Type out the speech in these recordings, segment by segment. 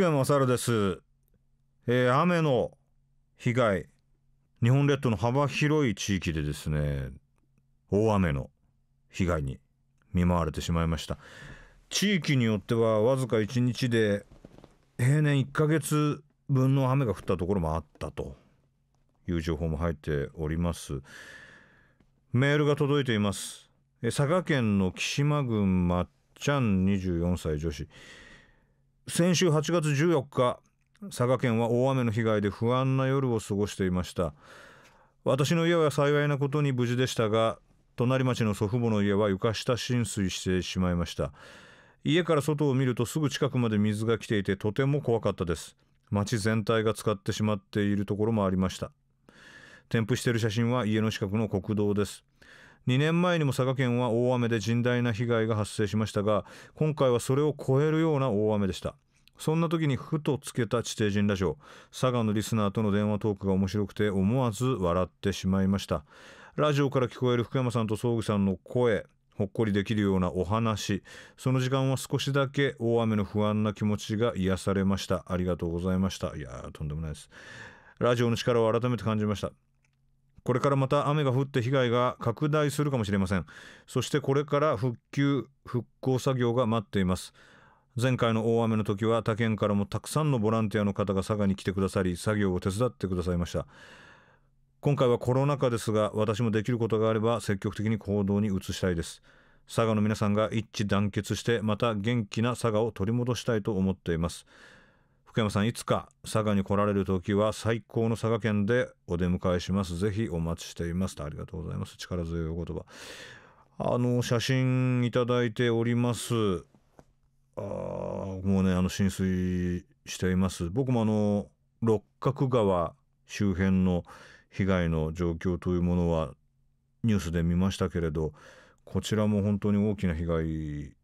福山雅です、えー、雨の被害日本列島の幅広い地域でですね大雨の被害に見舞われてしまいました地域によってはわずか1日で平年1ヶ月分の雨が降ったところもあったという情報も入っておりますメールが届いています佐賀県の木島郡まっちゃん24歳女子先週8月14日佐賀県は大雨の被害で不安な夜を過ごしていました私の家は幸いなことに無事でしたが隣町の祖父母の家は床下浸水してしまいました家から外を見るとすぐ近くまで水が来ていてとても怖かったです町全体が浸ってしまっているところもありました添付している写真は家の近くの国道です2年前にも佐賀県は大雨で甚大な被害が発生しましたが今回はそれを超えるような大雨でしたそんな時にふとつけた地底人ラジオ佐賀のリスナーとの電話トークが面白くて思わず笑ってしまいましたラジオから聞こえる福山さんと総具さんの声ほっこりできるようなお話その時間は少しだけ大雨の不安な気持ちが癒されましたありがとうございましたいやとんでもないですラジオの力を改めて感じましたこれからまた雨が降って被害が拡大するかもしれませんそしてこれから復旧復興作業が待っています前回の大雨の時は他県からもたくさんのボランティアの方が佐賀に来てくださり作業を手伝ってくださいました今回はコロナ禍ですが私もできることがあれば積極的に行動に移したいです佐賀の皆さんが一致団結してまた元気な佐賀を取り戻したいと思っています山さんいつか佐賀に来られる時は最高の佐賀県でお出迎えしますぜひお待ちしていますありがとうございます力強いお言葉あの写真いただいておりますあもうねあの浸水しています僕もあの六角川周辺の被害の状況というものはニュースで見ましたけれどこちらも本当に大きな被害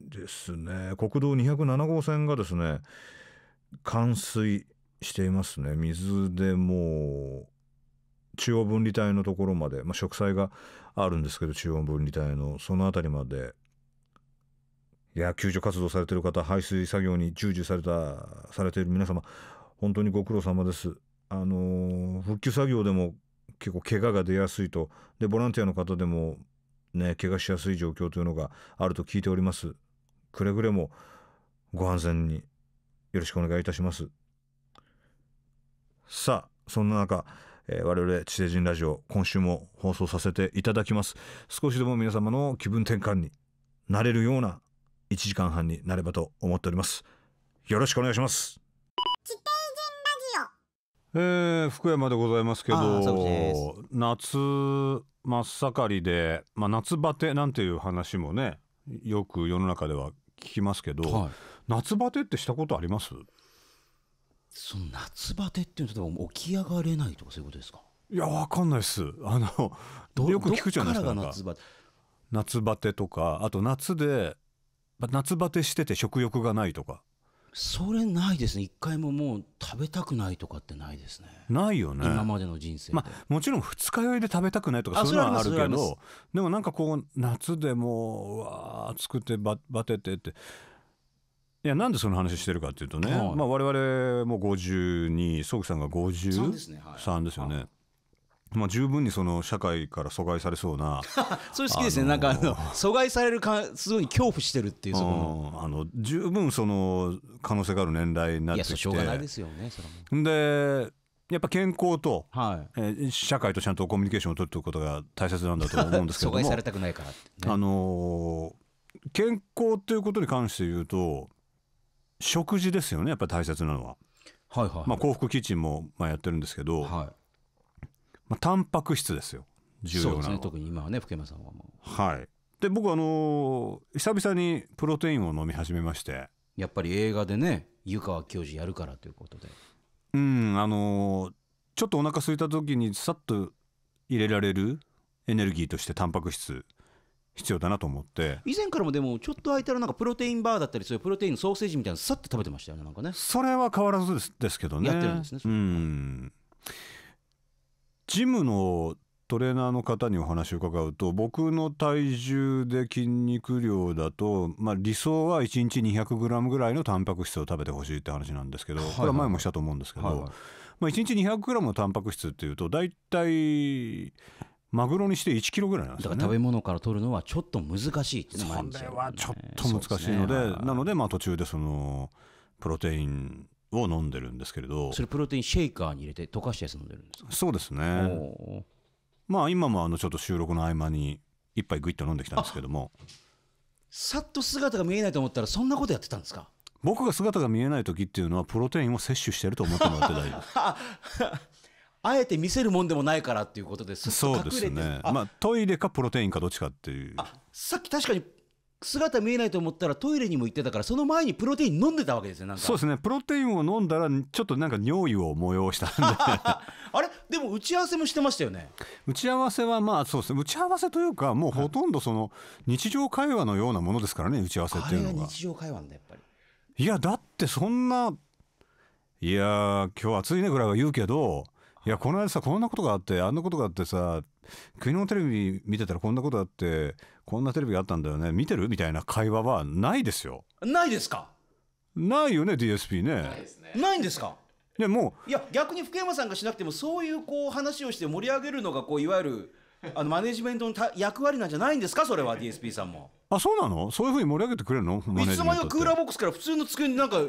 ですね国道207号線がですね冠水していますね水でもう中央分離帯のところまで、まあ、植栽があるんですけど中央分離帯のその辺りまでいや救助活動されてる方排水作業に従事されたされている皆様本当にご苦労様です。あの復旧作業でも結構怪我が出やすいとでボランティアの方でもね怪我しやすい状況というのがあると聞いております。くれぐれもご安全によろしくお願いいたしますさあそんな中、えー、我々地底人ラジオ今週も放送させていただきます少しでも皆様の気分転換になれるような1時間半になればと思っておりますよろしくお願いします地人ラジオ、えー、福山でございますけど夏真っ盛りで、まあ、夏バテなんていう話もねよく世の中では聞きますけど、はい夏バテってしたことありますその夏バテっていうのは起き上がれないとかそういうことですかいやわかんないですあのよく聞くじゃないですか夏バテ夏バテとかあと夏で夏バテしてて食欲がないとかそれないですね一回ももう食べたくないとかってないですねないよね今までの人生まあもちろん二日酔いで食べたくないとかそういうのはあるけどでもなんかこう夏でもうわ暑くてババテてっていやなんでその話してるかっていうとね、はいまあ、我々も52宗ーさんが53ですねはいですよね。まあ、十分にその社会から阻害されそうな そういう好きですね、あのー、なんかあの阻害されるかすごい恐怖してるっていうその、うん、あの十分その可能性がある年代になってきていやしょうがないですよねそれでやっぱ健康と、はい、えー、社会とちゃんとコミュニケーションを取っておくことが大切なんだと思うんですけども 阻害されたくないから、ね、あのー、健康ということに関して言うと食事ですよねやっぱり大切なのは。はいはい、はい、まあ、幸福キッチンもまあやってるんですけど、はいまあ、タンパク質ですよ重要なのはそうですね特に今はね福山さんはもうはいで僕あのー、久々にプロテインを飲み始めましてやっぱり映画でね湯川教授やるからということでうんあのー、ちょっとお腹空すいた時にさっと入れられるエネルギーとしてタンパク質必要だなと思って以前からもでもちょっと空いたらなんかプロテインバーだったりそういうプロテインのソーセージみたいなのさって食べてましたよねなんかねそれは変わらずですですけどねやってるんですねうんジムのトレーナーの方にお話を伺うと僕の体重で筋肉量だと、まあ、理想は1日 200g ぐらいのタンパク質を食べてほしいって話なんですけど、はいはい、これは前もしたと思うんですけど、はいはい、まあ、1日 200g のタンパク質っていうと大体マグロにして1キロぐらいなんですね、だから食べ物から取るのはちょっと難しいっていうのそれはちょっと難しいので、ね、なので、まあ、途中でそのプロテインを飲んでるんですけれど、それ、プロテインシェイカーに入れて、溶かしたやつ飲んでるんですそうですね、まあ、今もあのちょっと収録の合間に、一杯ぐいっと飲んできたんですけども。さっと姿が見えないと思ったら、そんなことやってたんですか僕が姿が見えない時っていうのはプロテインを摂取してると思ってもらって大丈夫です あえて見せるもんでもないからっていうことですそうですねまあトイレかプロテインかどっちかっていうさっき確かに姿見えないと思ったらトイレにも行ってたからその前にプロテイン飲んでたわけですよなんかそうですねプロテインを飲んだらちょっとなんか尿意を催したんで あれでも打ち合わせもしてましたよね打ち合わせはまあそうですね打ち合わせというかもうほとんどその日常会話のようなものですからね打ち合わせっていうのが日常会話だやっぱりいやだってそんないや今日暑いねぐらいは言うけどいやこの間さこんなことがあってあんなことがあってさ国のテレビ見てたらこんなことあってこんなテレビがあったんだよね見てるみたいな会話はないですよないですかないよね DSP ねないんですかでもいや逆に福山さんがしなくてもそういうこう話をして盛り上げるのがこういわゆるあのマネジメントのた役割なんじゃないんですかそれは DSP さんもあそうなのそういうふうに盛り上げてくれるのいつまでにクーラーボックスから普通の机になんか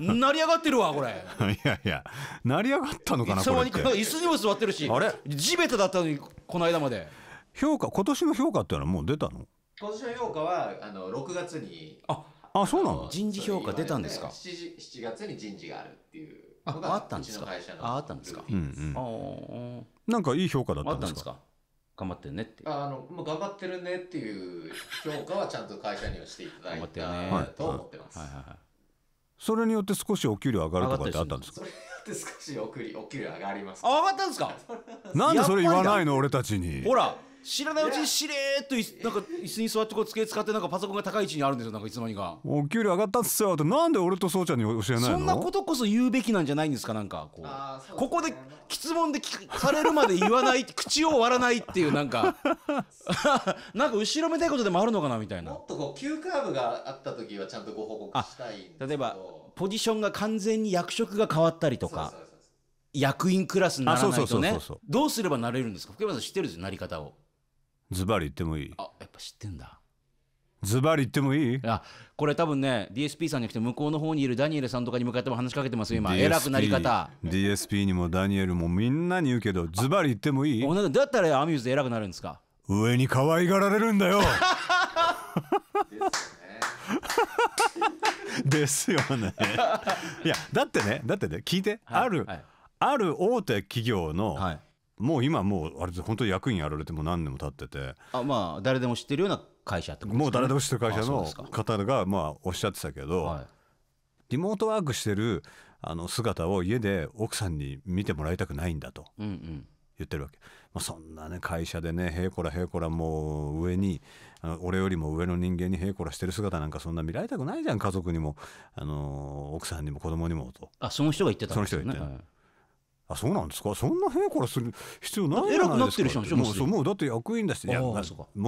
成り上がってるわこれいやいや成り上がったのかなこれ椅子にも座ってるしあれ地べただったのにこの間まで評価今年の評価っていうのはもう出たの今年の評価はあの6月にああそうなの人事評価出たんですか 7, 7月に人事があるっていうああったんですかああったんですか、うんうん、なんかいい評価だったんですか頑張ってるねってあの、まあ、頑張ってるねっていう評価はちゃんと会社にはしていただいたと思ってます、はいはいはいそれによって少しお給料上がるとかってあったんですかそれによって少しお給料上がります上がったんですかなんでそれ言わないの俺たちにほら知らないうちにしれーっとなんか椅子に座ってこう机使ってなんかパソコンが高い位置にあるんですよなんかいつの間にかお給料上がったっすよってなんで俺とそうちゃんに教えないそんなことこそ言うべきなんじゃないんですかなんかこう、ね、ここで質問で聞されるまで言わない 口を割らないっていうなんか なんか後ろめたいことでもあるのかなみたいなもっとこう急カーブがあった時はちゃんとご報告したい例えばポジションが完全に役職が変わったりとか役員クラスにならないとねどうすればなれるんですか福山さん知ってるんですよなり方をズバリ言ってもいいあやっぱ知ってんだズバリ言ってもいいあこれ多分ね DSP さんじゃなくて向こうの方にいるダニエルさんとかに向かっても話しかけてますよ今 DSP 偉くなり方 DSP にもダニエルもみんなに言うけどズバリ言ってもいいおだったらアミューズで偉くなるんですか上に可愛がられるんだよ ですよねいやだってねだってね聞いて、はい、ある、はい、ある大手企業の、はいもう今もうあれで本当に役員やられても何年も経っててあまあ誰でも知ってるような会社ってことですねもう誰でも知ってる会社の方がまあおっしゃってたけど、はい、リモートワークしてるあの姿を家で奥さんに見てもらいたくないんだと言ってるわけ、うんうん、まあ、そんなね会社でねへいこらへいこらもう上にあの俺よりも上の人間にへいこらしてる姿なんかそんな見られたくないじゃん家族にもあの奥さんにも子供にもとあその人が言ってたんですねその人が言って、はいあそうなんですかそんな変からする必要ないじゃないですかもうそうもうだって役員だしいや、も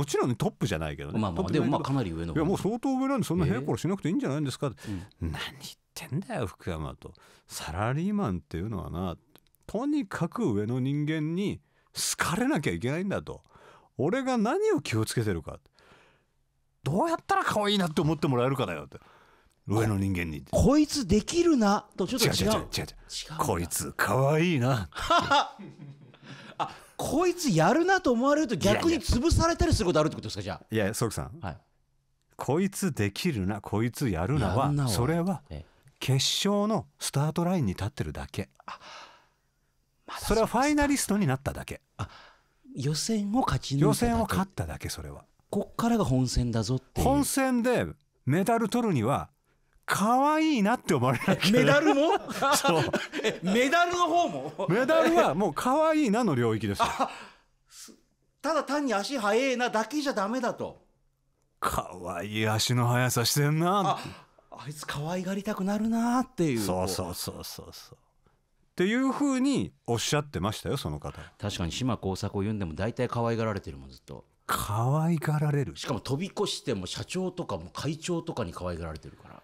ちろんトップじゃないけどね、まあまあ、でもまあかなり上のいやもう相当上なんでそんな変からしなくていいんじゃないんですか、えー、何言ってんだよ福山とサラリーマンっていうのはなとにかく上の人間に好かれなきゃいけないんだと俺が何を気をつけてるかどうやったら可愛いなって思ってもらえるかだよって上の人間にこいつできるなとちょっと違う違う違う違うこいつかわいいな あこいつやるなと思われると逆に潰されたりすることあるってことですかじゃあいやソクさん、はい、こいつできるなこいつやるなはそれは決勝のスタートラインに立ってるだけ、ま、それはファイナリストになっただけあ予選を勝ち抜いた予選を勝っただけそれはこっからが本戦だぞって本戦でメダル取るには可愛いなって思われメダルもそう メダルの方もメダルはもう可愛いいなの領域ですただ単に足速えなだけじゃダメだと可愛いい足の速さしてんなあいつ可愛がりたくなるなっていうそうそうそうそうそうっていうふうにおっしゃってましたよその方確かに島耕作を読んでも大体可愛がられてるもんずっと可愛がられるしかも飛び越しても社長とかも会長とかに可愛がられてるから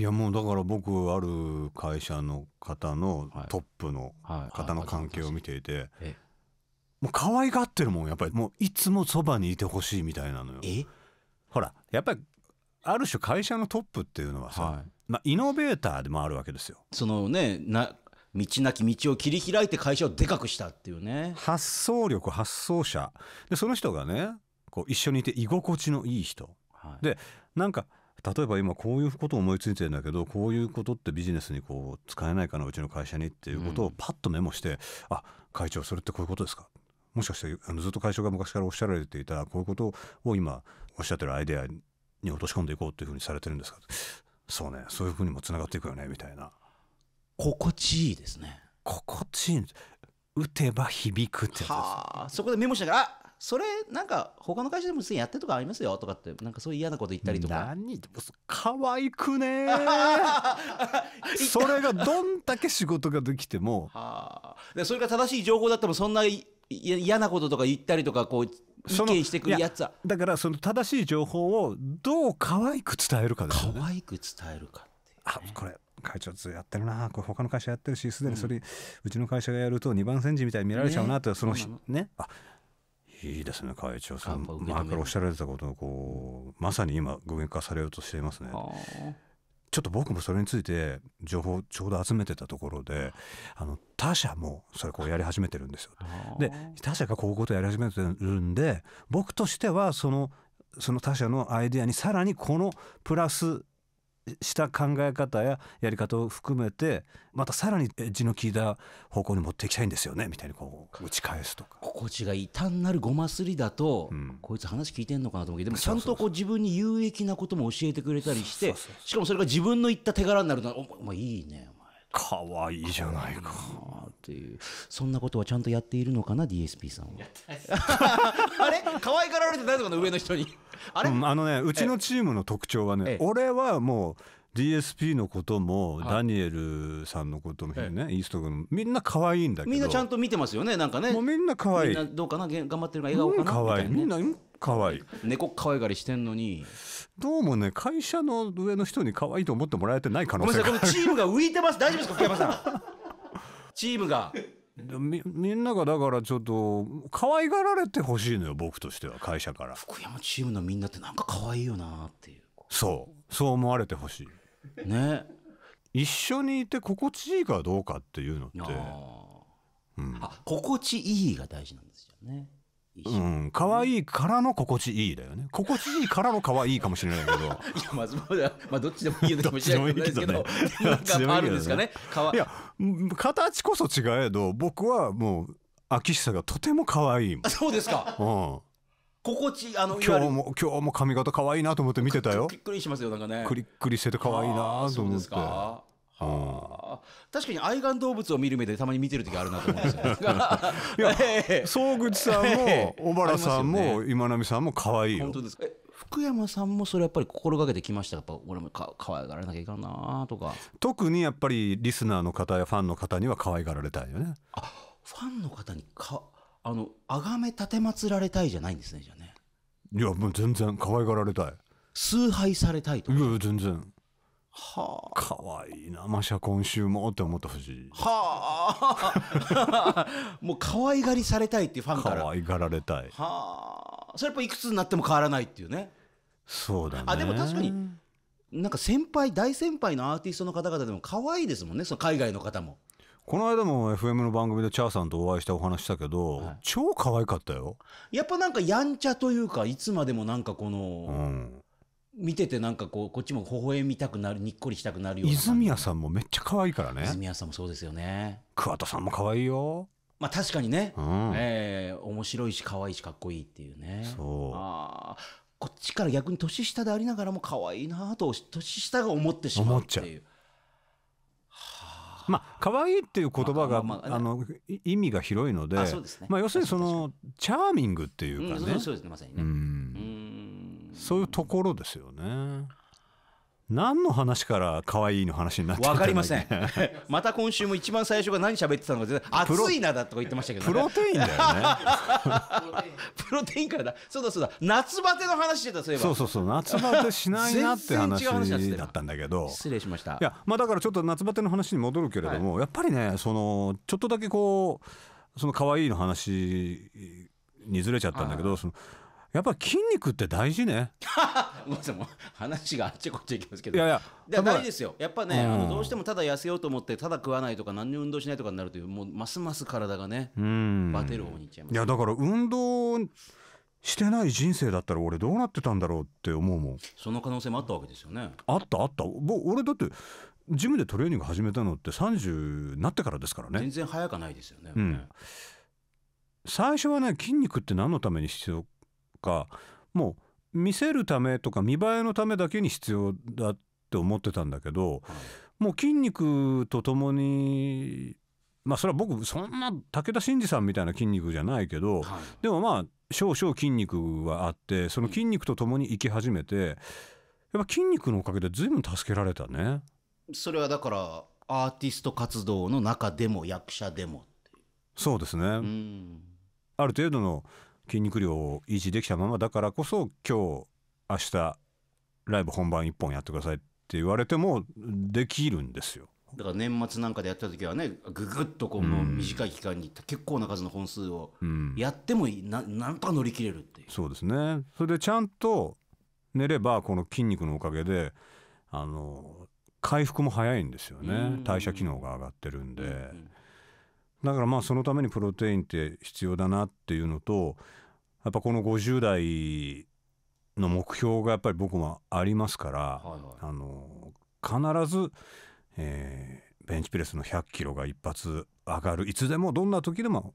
いやもうだから僕ある会社の方のトップの方の関係を見ていてもう可愛がってるもんやっぱりもういつもそばにいてほしいみたいなのよ。ほらやっぱりある種会社のトップっていうのはさ、はい、まあ、イノベーターでもあるわけですよ。そのねな道なき道を切り開いて会社をでかくしたっていうね発想力発想者でその人がねこう一緒にいて居心地のいい人、はい、でなんか例えば今こういうことを思いついてるんだけどこういうことってビジネスにこう使えないかなうちの会社にっていうことをパッとメモして、うん、あ会長それってこういうことですかもしかしてあのずっと会長が昔からおっしゃられていたこういうことを今おっしゃってるアイデアに落とし込んでいこうっていうふうにされてるんですかそうねそういうふうにもつながっていくよねみたいな心地いいですね心地いい打てば響くってやつです、あ、そこでメモしながらそれなんか他の会社でも普通にやってるとかありますよとかってなんかそういう嫌なこと言ったりとか何って可くね それがどんだけ仕事ができても、はあ、それが正しい情報だったらそんな嫌なこととか言ったりとかこう意見してくるやつはだからその正しい情報をどうかわいく伝えるかですよかわいく伝えるかって、ね、あこれ会長ずやってるなこれ他の会社やってるしすでにそれ、うん、うちの会社がやると二番煎じみたいに見られちゃうなって、ね、そのねねあいいですね会長さん前からおっしゃられたことをこうまさに今具現化されようとしていますね。ちょっと僕もそれについて情報ちょうど集めてたところであの他社もそれこうやり始めてるんですよ。で他社がこういうことをやり始めてるんで僕としてはそのその他社のアイデアにさらにこのプラスした考え方ややり方を含めてまたさらにエッジの効いた方向に持っていきたいんですよねみたいにこう打ち返すとか心地が異端なるごますりだと、うん、こいつ話聞いてんのかなと思うけどでもちゃんとこう自分に有益なことも教えてくれたりしてしかもそれが自分の言った手柄になるのはおお前いいねおかわいいじゃないかっていうそんなことはちゃんとやっているのかな DSP さんは あれ 可愛がられてないのかな上の人にあれ、うん、あのねうちのチームの特徴はね、俺はもう DSP のこともダニエルさんのこともね、イースト君みんな可愛いんだけどみんなちゃんと見てますよねなんかねもうみんな可愛いみんなどうかな頑張ってるか笑顔かな、可愛いみんな可愛い猫可愛がりしてんのにどうもね会社の上の人に可愛いと思ってもらえてない可能性があるチームが浮いてます大丈夫ですか福山さんチームがみみんながだからちょっと可愛がられてほしいのよ僕としては会社から福山チームのみんなってなんか可愛いよなっていうそうそう思われてほしいね一緒にいて心地いいかどうかっていうのってあ、うん、あ心地いいが大事なんですよねうん、可愛いからの心地いいだよね心地いいからの可愛いかもしれないけど いやまあ、まあ、どっちでもいいのかもしれないけどどけど、ね、あるんですかねいや形こそ違えど僕はもう秋久がとても可愛い そうですか、うん、心地あの今日も今日も髪型可愛いなと思って見てたよ。びっくりしますよなんかね。くりくりしてて可愛いなと思って。そうですか。あ確かに愛玩動物を見る目でたまに見てる時あるなと思うんですが いや、えー、総口さんも小原さんも、今波さんも可愛いよ本当ですか福山さんもそれやっぱり心がけてきましたやっぱ俺もか可愛がらなきゃいかんなとか特にやっぱりリスナーの方やファンの方には可愛がられたいよねあファンの方にかあの崇め奉られたいじゃないんですねじゃあねいやもう全然可愛がられたい崇拝されたいとかいや全然はあ、かわいいなマシャ今週もって思ってほしいはあ もう可愛がりされたいっていうファンから可愛がられたいはあそれやっぱいくつになっても変わらないっていうねそうだねあでも確かになんか先輩大先輩のアーティストの方々でも可愛いですもんねその海外の方もこの間も FM の番組でチャーさんとお会いしたお話したけど、はい、超可愛かったよやっぱなんかやんちゃというかいつまでもなんかこの、うん見ててなんかこうこっちも微笑みたくなるにっこりしたくなるような泉谷さんもめっちゃ可愛いからね泉谷さんもそうですよね桑田さんも可愛いよまあ確かにね、うん、えー、面白いし可愛いしかっこいいっていうねそうあこっちから逆に年下でありながらも可愛いなと年下が思ってしまうっていうまあ可愛いっていう言葉が、まあ、まああの意味が広いので、ね、まあ、要するにそのチャーミングっていうかね、うん、そうですねまさにね、うんそういうところですよね。何の話から可愛いの話になってわかりません。また今週も一番最初が何喋ってたのか全然暑いなだとか言ってましたけど、ね、プロテインだよね。プロテインからだ。そうだそうだ。夏バテの話してたそういえば。そうそうそう。夏バテしないなって話だったんだけど。失礼しました。いやまあだからちょっと夏バテの話に戻るけれども、はい、やっぱりねそのちょっとだけこうその可愛いの話にずれちゃったんだけどその。やっぱり筋肉って大事ね。ごめんなさい、もう話があっちこっちいきますけど。いやいや、や大事ですよ。やっぱね、あのどうしてもただ痩せようと思って、ただ食わないとか、何に運動しないとかになるという、もうますます体がね、バテる方にいっちゃいます、ね。いや、だから運動。してない人生だったら俺どうなってたんだろうって思うもんその可能性もあったわけですよねあったあった俺だってジムでトレーニング始めたのって30なってからですからね全然早くないですよね、うん、最初はね筋肉って何のために必要かもう見せるためとか見栄えのためだけに必要だって思ってたんだけど、もう筋肉とともにまあそれは僕そんな武田真治さんみたいな筋肉じゃないけど、でもまあ少々筋肉はあってその筋肉とともに生き始めてやっぱ筋肉のおかげで随分助けられたね。それはだからアーティスト活動の中でも役者でもそうですね。ある程度の筋肉量を維持できたままだからこそ今日明日ライブ本番1本やってくださいって言われてもできるんですよ。だから年末なんかでやった時はねぐぐっとこの短い期間に結構な数の本数をやってもな,、ん、なんとか乗り切れるっていうそうですねそれでちゃんと寝ればこの筋肉のおかげであの回復も早いんですよね代謝機能が上がってるんで、だからまあそのためにプロテインって必要だなっていうのとやっぱこの50代の目標がやっぱり僕もありますから、はいはい、あの必ず、えー、ベンチプレスの100キロが一発上がるいつでもどんな時でも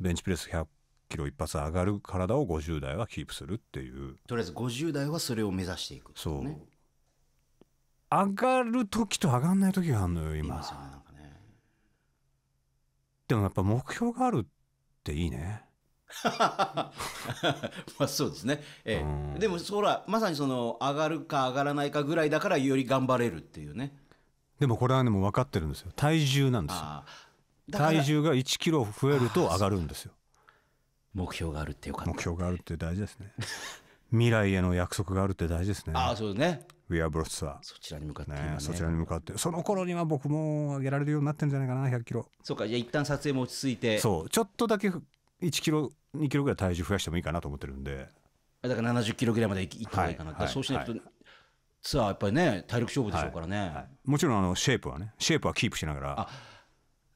ベンチプレス100キロ一発上がる体を50代はキープするっていうとりあえず50代はそれを目指していく、ね、そう上がる時と上がんない時があるのよ今、ね、でもやっぱ目標があるっていいね まあそうですね、ええ、でもそらまさにその上がるか上がらないかぐらいだからより頑張れるっていうねでもこれはねもう分かってるんですよ体重なんですよ体重が1キロ増えると上がるんですよ目標があるってよかった、目標があるって大事ですね 未来への約束があるって大事ですねああそうね We are ブロスはそちらに向かって、ね、そちらに向かってその頃には僕も上げられるようになってるんじゃないかな100キロそうかじゃあ一旦撮影も落ち着いてそうちょっとだけ1キロ2キロぐらい体重増やしてもいいかなと思ってるんでだから70キロぐらいまでいった方がいいかなはい、そうしないと、はい、ツアーやっぱりね体力勝負でしょうからね、はい、もちろんあのシェイプはねシェイプはキープしながらあ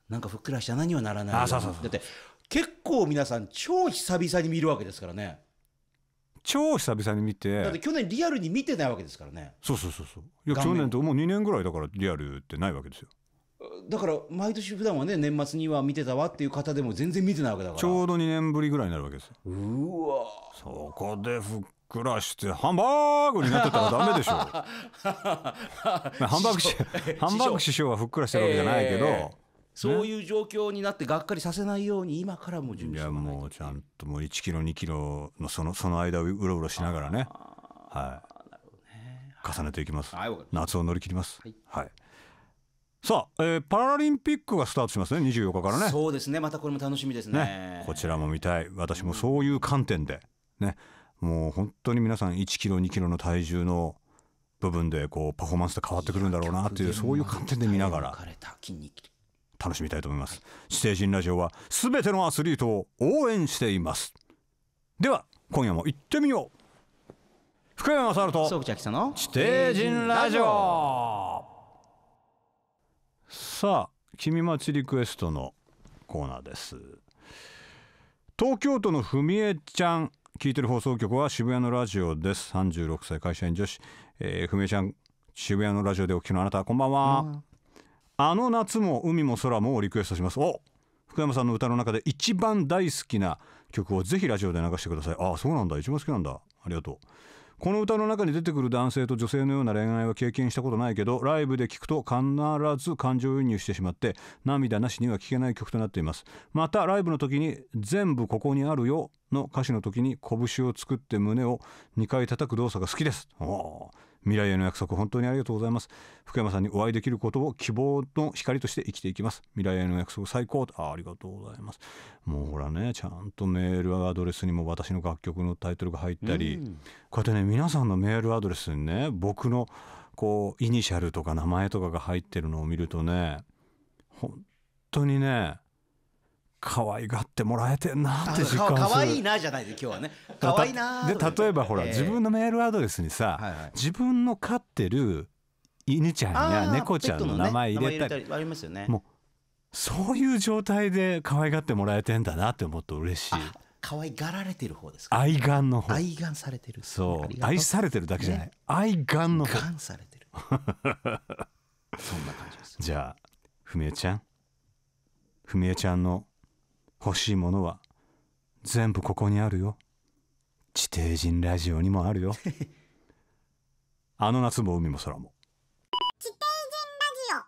なんかふっくらした穴にはならないあそうそうだって結構皆さん超久々に見るわけですからね超久々に見てだって去年リアルに見てないわけですからねそうそうそうそういや去年ともう2年ぐらいだからリアルってないわけですよだから毎年普段はね年末には見てたわっていう方でも全然見てないわけだからちょうど2年ぶりぐらいになるわけですうわそこでふっくらしてハンバーグになってたらダメでしょ ハンバーグ師ハンバーグ師匠はふっくらしてるわけじゃないけど、えーそういう状況になってがっかりさせないように今からも準備してももうちゃんともう1キロ2キロのそのその間をうろうろしながらね,、はい、ね重ねていきます、はい、夏を乗り切ります、はい、はいさあ、えー、パラリンピックがスタートしますね24日からねそうですねまたこれも楽しみですね、ね、こちらも見たい私もそういう観点でねもう本当に皆さん1キロ2キロの体重の部分でこうパフォーマンスって変わってくるんだろうなていうそういう観点で見ながら楽しみたいと思います指定人ラジオはすべてのアスリートを応援していますでは今夜も行ってみよう福山雅治と知底人ラジオさあ君町リクエストのコーナーです東京都のふみえちゃん聞いてる放送局は渋谷のラジオです36歳会社員女子、えー、ふみえちゃん渋谷のラジオでお聞きのあなたこんばんは、うん、あの夏も海も空もリクエストしますお福山さんの歌の中で一番大好きな曲をぜひラジオで流してくださいああそうなんだ一番好きなんだありがとうこの歌の中に出てくる男性と女性のような恋愛は経験したことないけどライブで聴くと必ず感情移入してしまって涙なしには聴けない曲となっていますまたライブの時に「全部ここにあるよ」の歌詞の時に拳を作って胸を2回叩く動作が好きです。お未来への約束本当にありがとうございます福山さんにお会いできることを希望の光として生きていきます未来への約束最高あありがとうございますもうほらねちゃんとメールアドレスにも私の楽曲のタイトルが入ったり、うん、こうやってね皆さんのメールアドレスにね僕のこうイニシャルとか名前とかが入ってるのを見るとね本当にね可愛がってもらえてんなって実感する可愛いなじゃないで今日はね可愛いなで例えばほら、えー、自分のメールアドレスにさ、はいはい、自分の飼ってる犬ちゃんや猫ちゃんの名前入れたり、ね、ありますよねもうそういう状態で可愛がってもらえてんだなって思うと嬉しい可愛がられてる方ですか、ね、愛玩の方愛玩されてるそう愛されてるだけじゃない、ね、愛玩の方玩されてる そんな感じですじゃあ文江ちゃん文江ちゃんの欲しいものは全部ここにあるよ地底人ラジオにもあるよ あの夏も海も空も地底人ラジ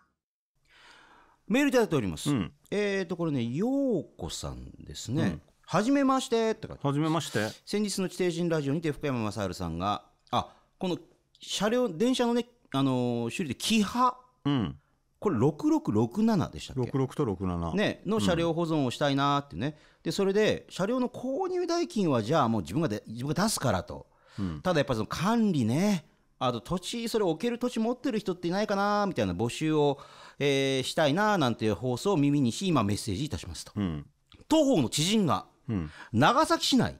オメールいただいております、うん、えー、とこれねようこさんですね、うんはじめましてって書いてはじめまして。先日の地底人ラジオにて福山雅治さんが、あ、この車両、電車のね、あのー、種類で、キハ。うん。これ6667でしたっけ66と67、ね、の車両保存をしたいなってね、うん、でそれで車両の購入代金はじゃあもう自分がで自分が出すからと、うん、ただやっぱその管理ねあと土地それ置ける土地持ってる人っていないかなみたいな募集を、えー、したいななんていう放送を耳にし今メッセージいたしますと、うん、東方の知人が、長崎市内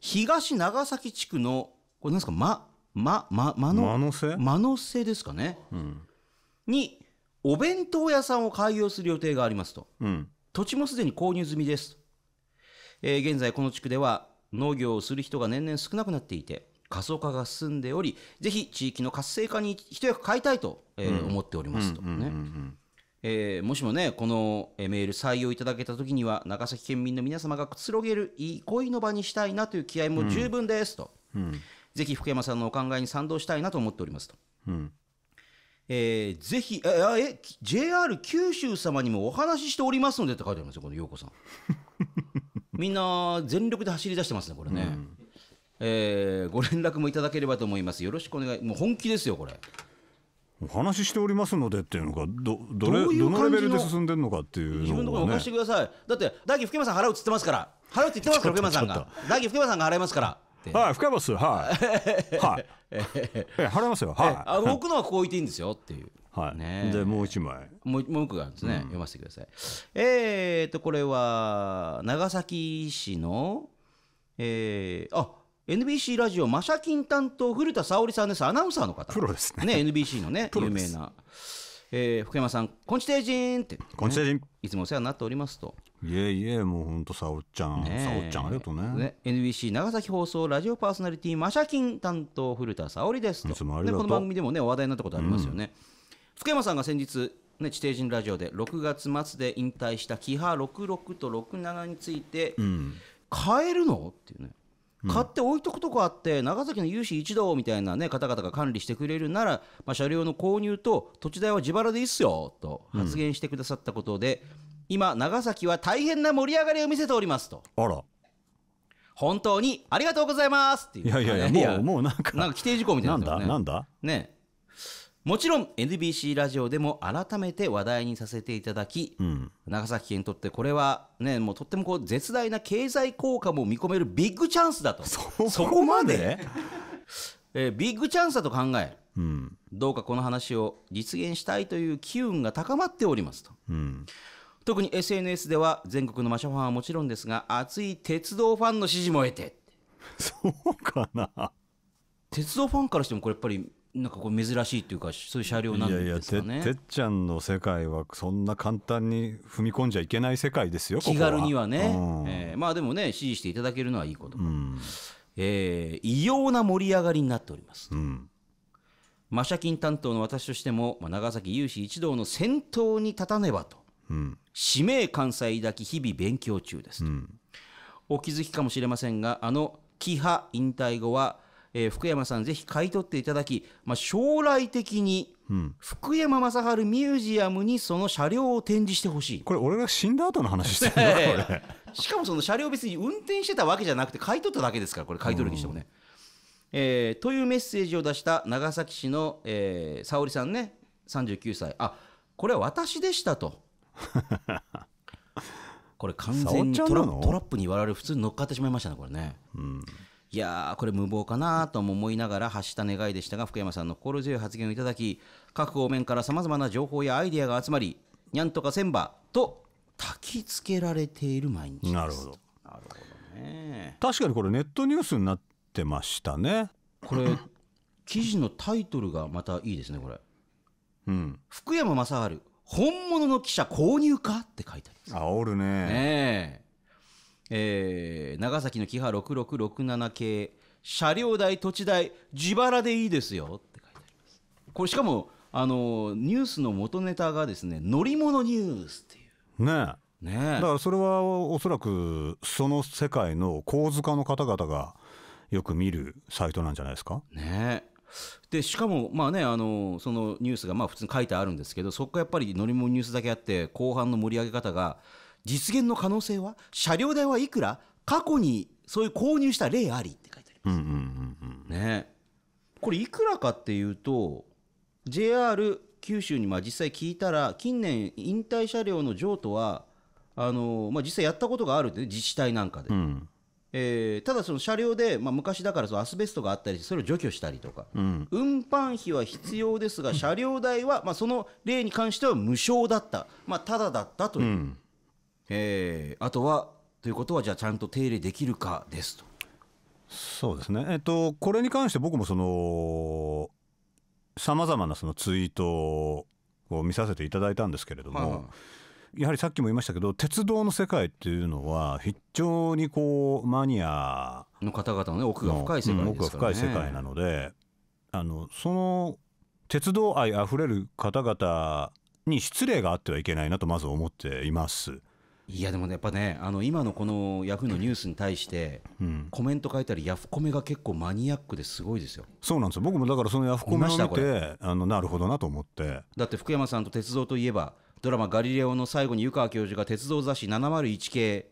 東長崎地区のこれなんですかままままの間の瀬まの瀬ですかね、にお弁当屋さんを開業する予定がありますと、うん、土地もすでに購入済みですと、えー、現在この地区では農業をする人が年々少なくなっていて過疎化が進んでおりぜひ地域の活性化に一役買いたいと、えー、うん、思っておりますとね。えー、もしもね、このメール採用いただけたときには、長崎県民の皆様がくつろげるいい恋の場にしたいなという気合も十分ですと、うん、うん、ぜひ福山さんのお考えに賛同したいなと思っておりますと、うん、えー、ぜひ、ええ JR 九州様にもお話ししておりますのでって書いてありますよ、この陽子さん。みんな全力で走り出してますね、これね。うん、えー、ご連絡もいただければと思います。よろしくお願い、もう本気ですよ、これ。お話ししておりますのでっていうのがどどれどのレベルで進んでるのかっていうの、ね、自分のところお貸してくださいだって大輝福山さん払うっつってますから払うって言ってますから福山さんが大輝福山さんが払いますからてはい深いますはい はいえ払いますよはいあの僕のはこう置いていいんですよっていうはいねでもう一枚もうもう一個があるんですね、読ませてくださいえー、っとこれは長崎市のえー、あ NBC ラジオマシャキン担当古田沙織さんですアナウンサーの方プロですねね NBC のね 有名な、えー、福山さん「こんちていじん」って、ね、こんちていじんいつもお世話になっておりますといえいえ、もう本当、さおっちゃん、さおっちゃん、ありがとうねね。NBC 長崎放送ラジオパーソナリティマシャキン担当、古田沙織ですと。いつもありがとう、ね、この番組でもね、話題になったことありますよね。うん、福山さんが先日、ね、地底人ラジオで6月末で引退したキハ66と67について、うん、買えるのっていうね。買って置いとくとこあって長崎の有志一同みたいな、ね、方々が管理してくれるなら、まあ、車両の購入と土地代は自腹でいいっすよと発言してくださったことで、今長崎は大変な盛り上がりを見せておりますとあら本当にありがとうございますっていういやいやいやもうもうなんかなんか規定事項みたいな、ね、なんだなんだねもちろん NBC ラジオでも改めて話題にさせていただき、うん、長崎県にとってこれは、ね、もうとってもこう絶大な経済効果も見込めるビッグチャンスだとそこまでえー、ビッグチャンスだと考え、うん、どうかこの話を実現したいという機運が高まっておりますと。うん特に SNS では全国のマシャファンはもちろんですが熱い鉄道ファンの支持も得てそうかな鉄道ファンからしてもこれやっぱりなんかこう珍しいというかそういう車両なんですかねいやいやてっちゃんの世界はそんな簡単に踏み込んじゃいけない世界ですよ気軽にはね、うん、えー、まあでもね支持していただけるのはいいこと、うん、えー、異様な盛り上がりになっております、うんマシャキン担当の私としても、まあ、長崎有志一同の先頭に立たねばとうん、使命関西抱き日々勉強中です、うん、お気づきかもしれませんがあのキハ引退後は、えー、福山さんぜひ買い取っていただき、まあ、将来的に福山雅治ミュージアムにその車両を展示してほしいこれ俺が死んだ後の話してるこれ しかもその車両別に運転してたわけじゃなくて買い取っただけですからこれ買い取るにしてもね、うんえー、というメッセージを出した長崎市の、えー、沙織さんね39歳あこれは私でしたと これ完全にトラップに割られる普通に乗っかってしまいましたねこれね、うん、いやーこれ無謀かなとも思いながら発した願いでしたが福山さんの心強い発言をいただき各方面からさまざまな情報やアイデアが集まりにゃんとかせんばと焚きつけられている毎日なるほどなるほどね確かにこれネットニュースになってましたねこれ記事のタイトルがまたいいですねこれ、うん、福山雅治本物の記者購入かって書いてあります。煽るねねええー、長崎のキハ6667系車両代土地代自腹でいいですよって書いてありますこれしかもあのニュースの元ネタがですね乗り物ニュースっていうねえねえだからそれはおそらくその世界の構図家の方々がよく見るサイトなんじゃないですかねえでしかも、まあね、あのそのニュースがまあ普通に書いてあるんですけどそこがやっぱり乗り物ニュースだけあって後半の盛り上げ方が実現の可能性は車両代はいくら過去にそういう購入した例ありって書いてあります、これいくらかっていうと JR 九州にまあ実際聞いたら近年引退車両の譲渡はあのまあ、実際やったことがあるって、ね、自治体なんかで、うん、えー、ただ、その車両で、まあ、昔だからそのアスベストがあったりそれを除去したりとか、うん、運搬費は必要ですが、車両代は、まあ、その例に関しては無償だった、まあ、ただだったという、うん、えー、あとは、ということは、じゃあ、ちゃんと手入れできるかですと。そうですね、えっと、これに関して僕もその、さまざまなそのツイートを見させていただいたんですけれども。はやはりさっきも言いましたけど鉄道の世界っていうのは非常にこうマニアの方々の、奥が深い世界、なのであのその鉄道愛あふれる方々に失礼があってはいけないなとまず思っています。いやでもねやっぱねあの今のこのヤフーのニュースに対してコメント書いたり、ヤフコメが結構マニアックですごいですよそうなんですよ僕もだからそのヤフコメを見てあのなるほどなと思ってだって福山さんと鉄道といえばドラマ「ガリレオ」の最後に湯川教授が鉄道雑誌701系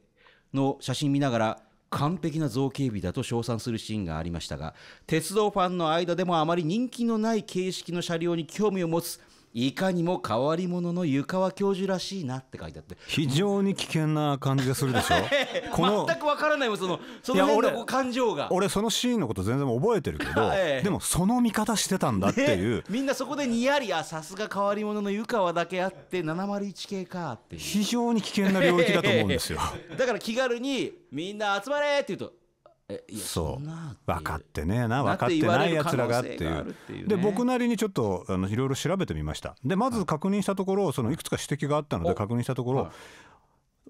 の写真見ながら完璧な造形美だと称賛するシーンがありましたが鉄道ファンの間でもあまり人気のない形式の車両に興味を持ついかにも変わり者の湯川教授らしいなって書いてあって非常に危険な感じがするでしょ この全くわからないもそのその辺の感情が俺そのシーンのこと全然覚えてるけど、ええ、でもその見方してたんだっていう、ね、みんなそこでにやりあさすが変わり者の湯川だけあって701系かって非常に危険な領域だと思うんですよだから気軽にみんな集まれって言うとそう分かってねえな分かってないやつらがっていうで僕なりにちょっといろいろ調べてみましたでまず確認したところそのいくつか指摘があったので確認したところ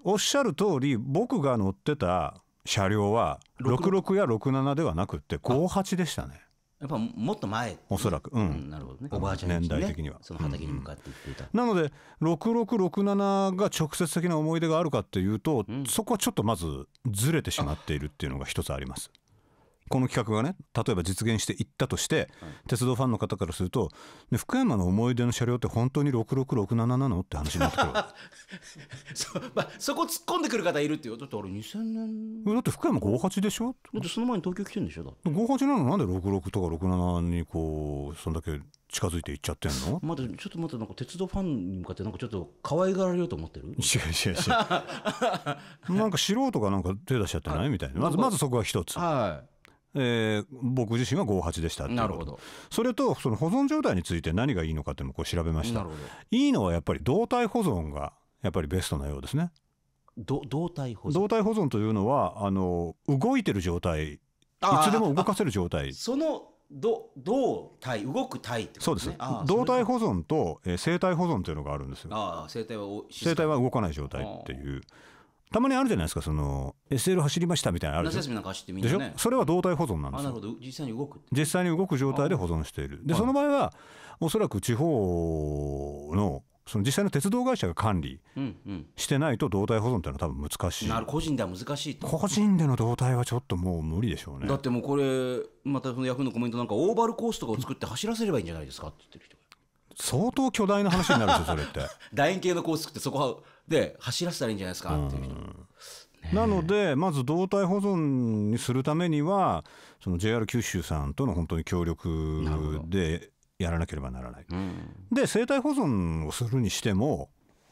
おっしゃる通り僕が乗ってた車両は66や67ではなくて58でしたねやっぱもっと前おそらく、うん、うん、なるほどねおばあちゃん、ね、年代的にはその畑に向かっていっていた、うん、なので6667が直接的な思い出があるかっていうと、そこはちょっとまずずれてしまっているっていうのが一つありますこの企画がね例えば実現していったとして、はい、鉄道ファンの方からすると、福山の思い出の車両って本当に6667なのって話になってくる そ,、まあ、そこ突っ込んでくる方いるってよだってあれ2000年だって福山58でしょだってその前に東京来てんでしょだ58なのなんで66とか67にこうそんだけ近づいていっちゃってんのまだちょっとまだなんか鉄道ファンに向かってなんかちょっと可愛がられようと思ってる違う違う違うなんか素人がなんか手出しちゃってないみたいなまずまずそこが一つはいえー、僕自身は58でしたなるほどそれとその保存状態について何がいいのかっていうのをこう調べましたなるほどいいのはやっぱり動態保存がやっぱりベストなようですね動態保存動態保存というのはあの動いてる状態いつでも動かせる状態そのど動体動く体ってことですねそうです動体保存と、えー、生体保存というのがあるんですよああ生体は生体は動かない状態っていうたまにあるじゃないですか、その SL 走りましたみたいなのあるなでしょそれは動体保存なんですよ。実際に動く実際に動く状態で保存している。で、その場合は、おそらく地方のその実際の鉄道会社が管理してないと動体保存っていうのは多分難しい、個人では難しい個人での動体はちょっともう無理でしょうねだってもうこれまたそのヤフーのコメントなんかオーバルコースとかを作って走らせればいいんじゃないですかって言ってる人が相当巨大な話になるんですよそれって楕円形のコースってそこはで走らせたらいいんじゃないですかっていう人、なのでまず動態保存にするためにはその JR 九州さんとの本当に協力でやらなければならない、うん、で生態保存をするにしても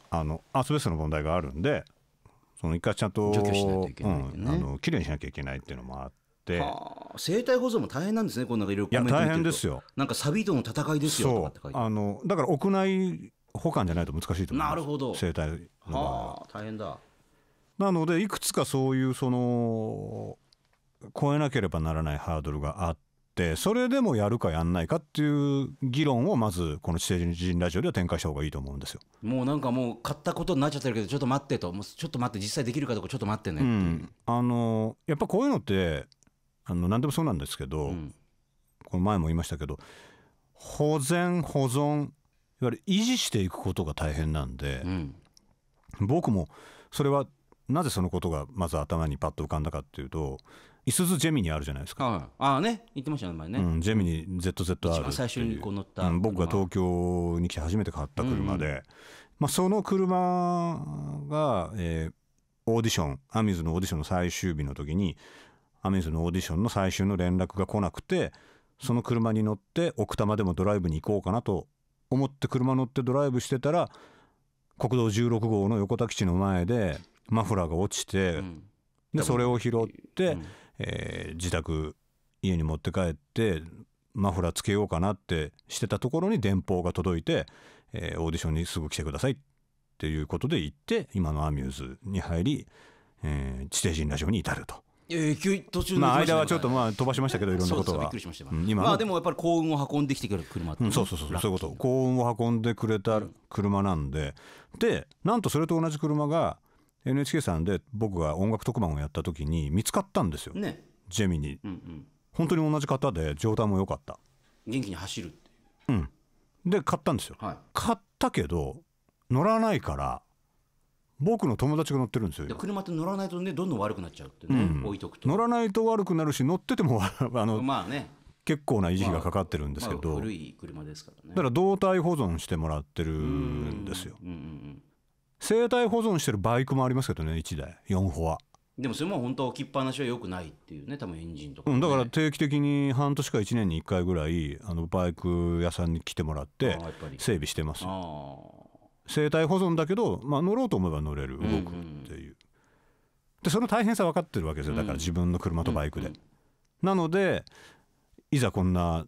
あのアスベストの問題があるんでその一回ちゃんと除去しないといけない、あのきれいにしなきゃいけないっていうのもあって。はあ、生態保存も大変なんですね、こんないろいろていや大変ですよ。なんかサビとの戦いですよとかって書いてあのだから屋内保管じゃないと難しいと思いますなるほど生態の場合は大変だなのでいくつかそういうその超えなければならないハードルがあってそれでもやるかやんないかっていう議論をまずこの地政人ラジオでは展開した方がいいと思うんですよもうなんかもう買ったことになっちゃってるけどちょっと待ってともうちょっと待って実際できるかどうかちょっと待ってね、うん、あのやっぱこういうのってあの何でもそうなんですけど、うん、この前も言いましたけど保全保存わゆる維持していくことが大変なんで、うん、僕もそれはなぜそのことがまず頭にパッと浮かんだかっていうといすずジェミニあるじゃないですか、ああね言ってましたね前ね、うん、ジェミニ ZZR 最初にこう乗った、うん、僕が東京に来て初めて買った車で、うんまあ、その車が、えー、オーディションアミズのオーディションの最終日の時にアミズのオーディションの最終の連絡が来なくてその車に乗って奥多摩でもドライブに行こうかなと思って車乗ってドライブしてたら国道16号の横田基地の前でマフラーが落ちて、うん、でそれを拾って、うん、えー、自宅家に持って帰ってマフラーつけようかなってしてたところに電報が届いて、えー、オーディションにすぐ来てくださいっていうことで行って今のアミューズに入り、えー、地底人ラジオに至ると。え途中まあ、間はちょっとまあ飛ばしましたけど、いろんなことは。まあ、でもやっぱり幸運を運んできてくれる車って、そうそうそう、そういうこと、幸運を運んでくれた車なんで、で、なんとそれと同じ車が、NHK さんで僕が音楽特番をやった時に見つかったんですよ、ね、ジェミニ、うんうん、本当に同じ方で、状態も良かった。元気に走るっていう。うん、で、買ったんですよ、はい、買ったけど、乗らないから、僕の友達が乗ってるんですよ車って乗らないとねどんどん悪くなっちゃうってね、うん、置いとくと乗らないと悪くなるし乗っててもあのまあね結構な維持費がかかってるんですけど、まあまあ、古い車ですからねだから動体保存してもらってるんですよ、うんうんうん生体保存してるバイクもありますけどね1台4歩はでもそれも本当置きっぱなしはよくないっていうね多分エンジンとか、ね、うん、だから定期的に半年か1年に1回ぐらいあのバイク屋さんに来てもらって整備してますああ生体保存だけど、まあ、乗ろうと思えば乗れる動くっていう、でその大変さ分かってるわけですよだから自分の車とバイクで、なのでいざこんな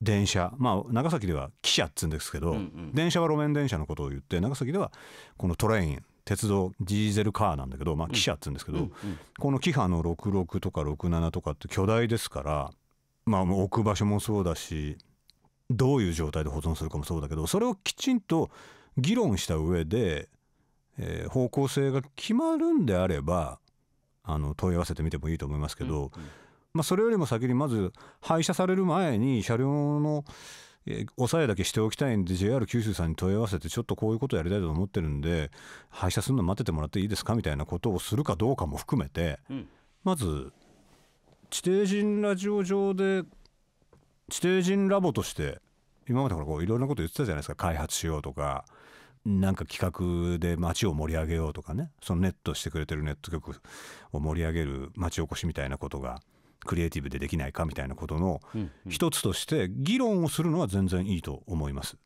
電車まあ長崎では汽車っつうんですけど、うんうん、電車は路面電車のことを言って長崎ではこのトレイン鉄道ディーゼルカーなんだけど、まあ、汽車っつうんですけど、うんうんうん、このキハの66とか67とかって巨大ですから、まあ、もう置く場所もそうだしどういう状態で保存するかもそうだけどそれをきちんと議論した上で、えー、方向性が決まるんであればあの問い合わせてみてもいいと思いますけど、うんうん、まあ、それよりも先にまず廃車される前に車両の抑えだけしておきたいんで JR 九州さんに問い合わせてちょっとこういうことやりたいと思ってるんで廃車するの待っててもらっていいですかみたいなことをするかどうかも含めて、うん、まず地底人ラジオ上で地底人ラボとして今までらいろんなこと言ってたじゃないですか開発しようとかなんか企画で街を盛り上げようとかねそのネットしてくれてるネット局を盛り上げる町おこしみたいなことがクリエイティブでできないかみたいなことの一つとして議論をするのは全然いいと思います。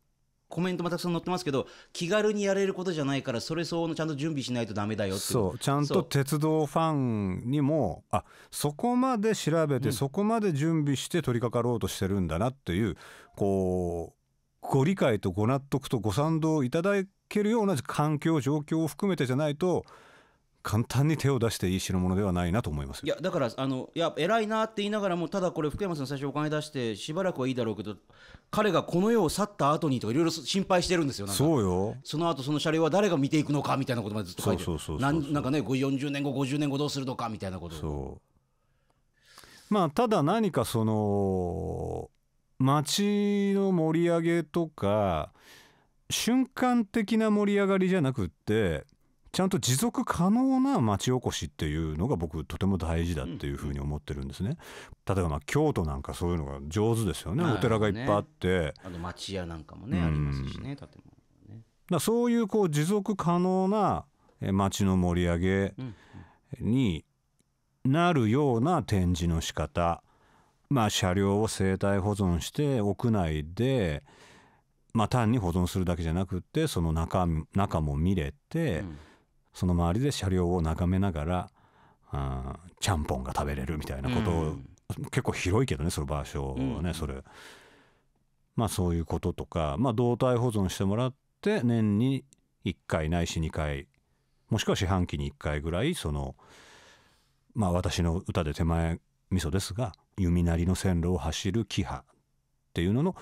コメントもたくさん載ってますけど気軽にやれることじゃないからそれ相応のちゃんと準備しないとダメだよそうちゃんと鉄道ファンにもあそこまで調べて、うん、そこまで準備して取り掛かろうとしてるんだなっていうこうご理解とご納得とご賛同いただけるような環境状況を含めてじゃないと簡単に手を出していい代物ではないなと思いますいやだからあのいや偉いなって言いながらもただこれ福山さん最初お金出してしばらくはいいだろうけど彼がこの世を去った後にとかいろいろ心配してるんですよそうよその後その車両は誰が見ていくのかみたいなことまでずっと書いてなんなんかね40年後50年後どうするのかみたいなことそうまあただ何かその街の盛り上げとか瞬間的な盛り上がりじゃなくってちゃんと持続可能な町おこしっていうのが僕とても大事だっていうふうに思ってるんですね。例えばまあ京都なんかそういうのが上手ですよね、はお寺がいっぱいあって。あの町屋なんかもね、ありますしね建物ね。だそういうこう持続可能な町の盛り上げになるような展示の仕方まあ、車両を生体保存して屋内で、まあ、単に保存するだけじゃなくてその中中も見れて、うん、その周りで車両を眺めながらあちゃんぽんが食べれるみたいなことを、うん、結構広いけどねその場所はね、うん、それ。まあそういうこととか、まあ、動態保存してもらって年に1回ないし2回もしくは四半期に1回ぐらいそのまあ私の歌で手前味噌ですが弓なりの線路を走るキハっていうのの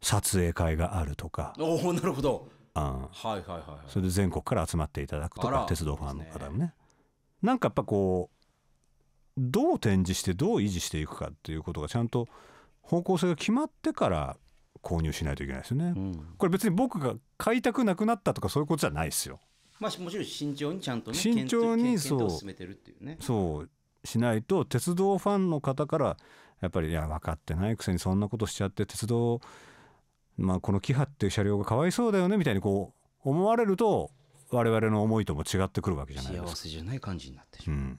撮影会があるとかおなるほど、はいはいはい、それで全国から集まっていただくとか鉄道ファンの方もねねなんかやっぱこうどう展示してどう維持していくかっていうことがちゃんと方向性が決まってから購入しないといけないですよね、うん、これ別に僕が買いたくなくなったとかそういうことじゃないですよまあもちろん慎重にちゃんとね慎重にそう進めてるっていうねそうしないと鉄道ファンの方からやっぱりいや分かってないくせにそんなことしちゃって鉄道、まあ、このキハっていう車両がかわいそうだよねみたいにこう思われると我々の思いとも違ってくるわけじゃないですか。幸せじゃない感じになってしまう、うん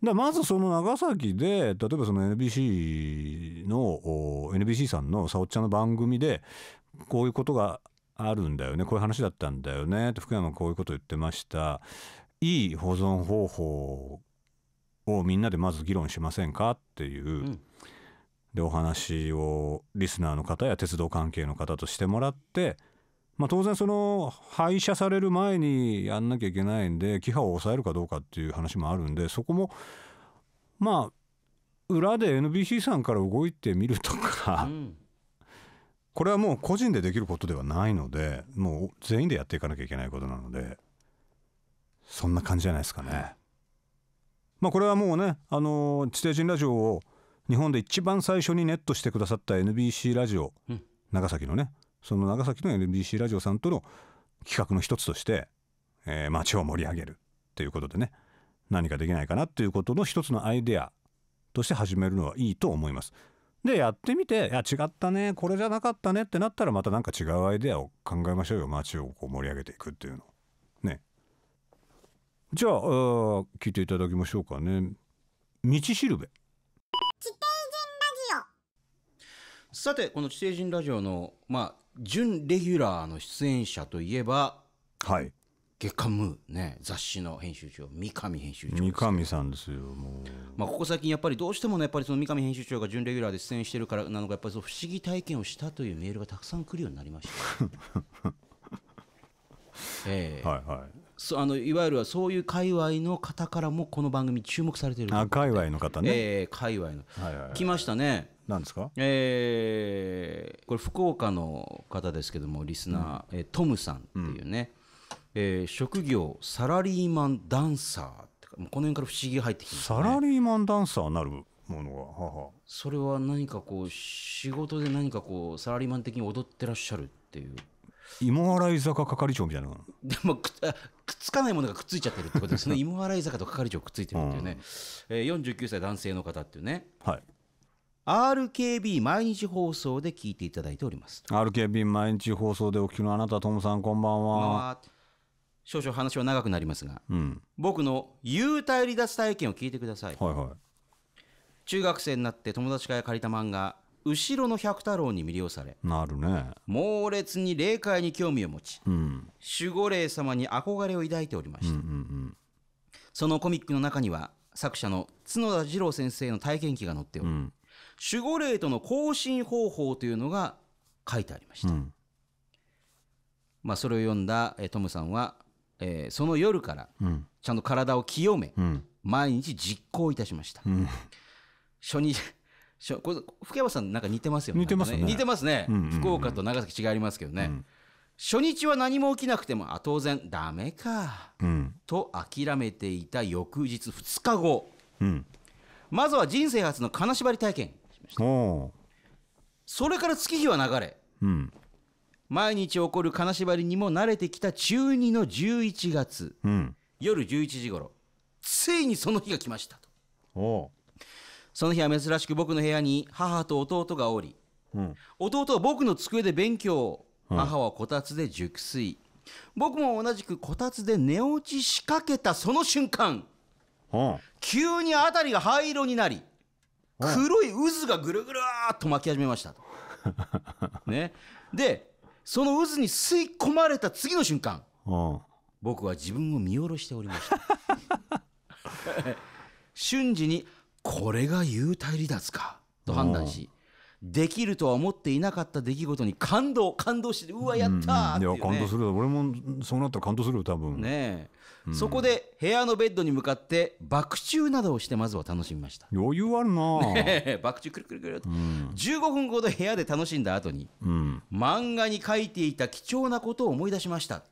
だまずその長崎で例えばその NBC の NBC さんのさおっちゃんの番組でこういうことがあるんだよねこういう話だったんだよねって福山こういうこと言ってましたいい保存方法をみんなでまず議論しませんかっていう、うん、でお話をリスナーの方や鉄道関係の方としてもらって、まあ、当然その廃車される前にやんなきゃいけないんで規範を抑えるかどうかっていう話もあるんでそこもまあ裏で NBC さんから動いてみるとか、うん、これはもう個人でできることではないのでもう全員でやっていかなきゃいけないことなのでそんな感じじゃないですかね。まあ、これはもうね、あのー、地底人ラジオを日本で一番最初にネットしてくださった NBC ラジオ、うん、長崎のねその長崎の NBC ラジオさんとの企画の一つとして、えー、街を盛り上げるということでね何かできないかなということの一つのアイデアとして始めるのはいいと思います。でやってみて「いや違ったねこれじゃなかったね」ってなったらまた何か違うアイデアを考えましょうよ街をこう盛り上げていくっていうのじゃあ聞いていただきましょうかね道しるべさてこの地底人ラジオのまあ準レギュラーの出演者といえばはい月刊ムーね雑誌の編集長三上編集長三上さんですよもうまあここ最近やっぱりどうしてもねやっぱりその三上編集長が準レギュラーで出演してるからなのかやっぱりその不思議体験をしたというメールがたくさん来るようになりました ええはいはいそあのいわゆるそういう界隈の方からもこの番組注目されてるあ界隈の方ね、えー、界隈の、はいはい来ましたねなんですか、えー、これ福岡の方ですけどもリスナー、うん、えー、トムさんっていうね、うん、えー、職業サラリーマンダンサーってこの辺から不思議入ってきて、ね、サラリーマンダンサーなるものははそれは何かこう仕事で何かこうサラリーマン的に踊ってらっしゃるっていう芋洗坂係長みたいなでもくっつかないものがくっついちゃってるってことですね芋洗 坂と係長くっついてるっていうね、うん、えー、49歳男性の方っていうね、はい、RKB 毎日放送で聞いていただいております RKB 毎日放送でお聞きのあなたトムさんこんばんは少々話は長くなりますが、うん、僕の幽体離脱体験を聞いてください、はいはい、中学生になって友達から借りた漫画後ろの百太郎に魅了されなるね猛烈に霊界に興味を持ち、うん、守護霊様に憧れを抱いておりました、うんうんうん、そのコミックの中には作者の角田二郎先生の体験記が載っており、うん、守護霊との交信方法というのが書いてありました、うん、まあ、それを読んだトムさんは、えー、その夜からちゃんと体を清め、毎日実行いたしました、初日こ福山さんなんか似てますよね。似てますね。似てますね、うんうんうん福岡と長崎違いますけどね、うん。初日は何も起きなくても、あ、当然、ダメか、うん、と諦めていた翌日2日後、うん、まずは人生初の金縛り体験しました。それから月日は流れ、毎日起こる金縛りにも慣れてきた中2の11月、夜11時頃、ついにその日が来ましたと。その日は珍しく僕の部屋に母と弟がおり、うん、弟は僕の机で勉強、母はこたつで熟睡僕も同じくこたつで寝落ちしかけたその瞬間、うん、急に辺りが灰色になり、黒い渦がぐるぐるーっと巻き始めましたと。ね、でその渦に吸い込まれた次の瞬間、僕は自分を見下ろしておりました 瞬時にこれが幽体離脱かと判断しできるとは思っていなかった出来事に感動感動してうわやったっていう、ね、いや感動する俺もそうなったら感動するよ多分ねえ、そこで部屋のベッドに向かって爆中などをしてまずは楽しみました余裕あるな、爆中くるくるくると、うん、15分ほど部屋で楽しんだ後に、うん、漫画に書いていた貴重なことを思い出しました、うん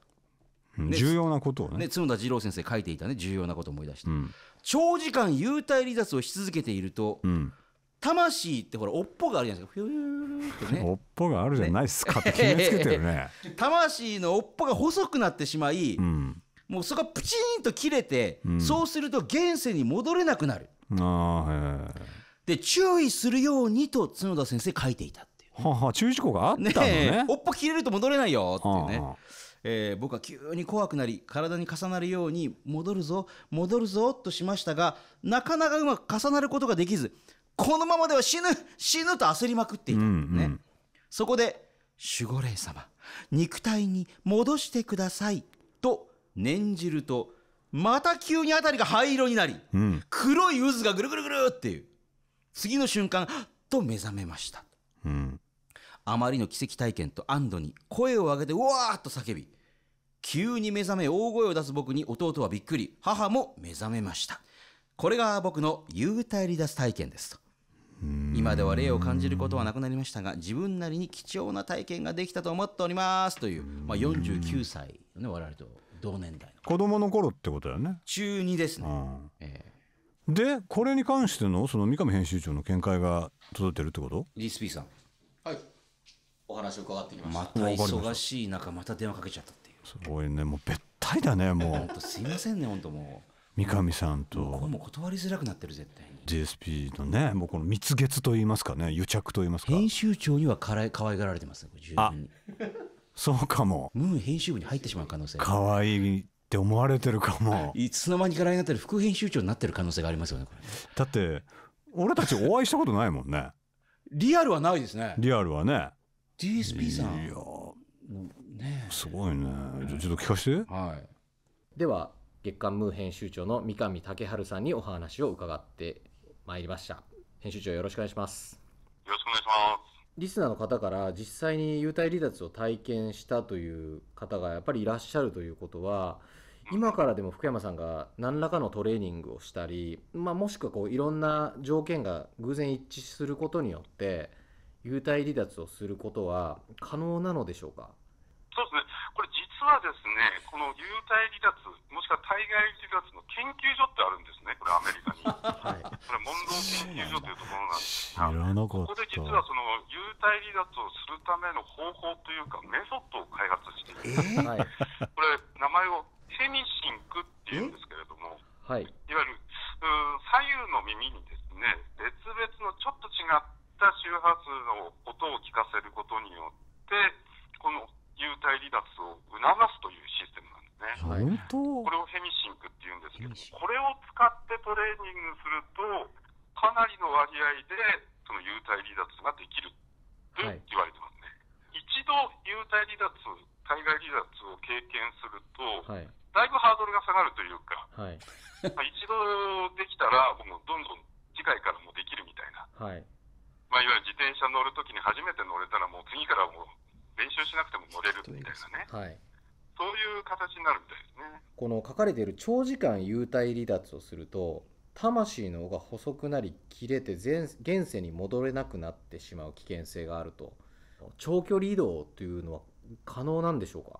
重要なことをね角田二郎先生書いていたね重要なことを思い出した、うん長時間幽体離脱をし続けていると、うん魂ってほらおっぽがあるじゃないですかおっねっぽがあるじゃないですかって決めつけてるね 魂のおっぽが細くなってしまい、うん、もうそこがプチンと切れて、うん、そうすると現世に戻れなくなるあで注意するようにと角田先生書いていたっていう、ね、はは注意事項があったのねねおっぽ切れると戻れないよっていうねえー、僕は急に怖くなり体に重なるように戻るぞ戻るぞとしましたがなかなかうまく重なることができずこのままでは死ぬ死ぬと焦りまくっていた、うんうん、そこで守護霊様肉体に戻してくださいと念じるとまた急に辺りが灰色になり、うん、黒い渦がぐるぐるぐるっていう次の瞬間と目覚めました、うん、あまりの奇跡体験と安堵に声を上げてうわーっと叫び急に目覚め大声を出す僕に弟はびっくり。母も目覚めました。これが僕の幽体離脱体験ですと。今では霊を感じることはなくなりましたが、自分なりに貴重な体験ができたと思っておりますという、まあ、49歳の、ね、我々と同年代の。子供の頃ってことだよね。中2ですね。うんえー、で、これに関してのその三上編集長の見解が届いてるってことリースピーさん。はい。お話を伺ってきました。また忙しい中、また電話かけちゃったすごいねもうべったりだねもうすいませんね本当もう三上さんとこも断りづらくなってる絶対に JSP のねもうこの蜜月といいますかね癒着といいますか編集長にはかわら可愛がられてますあそうかもムーン編集部に入ってしまう可能性可愛いって思われてるかもいつの間にか来年になって副編集長になってる可能性がありますよねだって俺たちお会いしたことないもんねリアルはないですねリアルはね DSP さんいやねすごいねちょっと聞かせて、はい、では月刊ムー編集長の三上武春さんにお話を伺ってまいりました編集長よろしくお願いしますよろしくお願いしますリスナーの方から実際に幽体離脱を体験したという方がやっぱりいらっしゃるということは今からでも福山さんが何らかのトレーニングをしたり、まあ、もしくはこういろんな条件が偶然一致することによって幽体離脱をすることは可能なのでしょうかそうですね、これ実はですね、この幽体離脱、もしくは対外離脱の研究所ってあるんですね、これ、アメリカに。はい、これ、モンロー研究所というところなんですが、ここで実はその幽体離脱をするための方法というか、メソッドを開発している、これ、名前をヘミシンクっていうんですけれども、はい、いわゆる左右の耳にですね、別々のちょっと違った周波数の音を聞かせることによって、この幽体離脱を促すというシステムなんですね。これをヘミシンクっていうんですけど、これを使ってトレーニングすると、かなりの割合でその幽体離脱ができると言われてますね。はい、一度幽体離脱、体外離脱を経験すると、はい、だいぶハードルが下がるというか、はい、まあ一度できたら、もうどんどん次回からもできるみたいな、はいまあ、いわゆる自転車乗るときに初めて乗れたら、もう次からもうしなくても乗れるみたいなね、はい、そういう形になるみたいですね。この書かれている長時間幽体離脱をすると魂の尾が細くなり切れて前現世に戻れなくなってしまう危険性があると長距離移動というのは可能なんでしょうか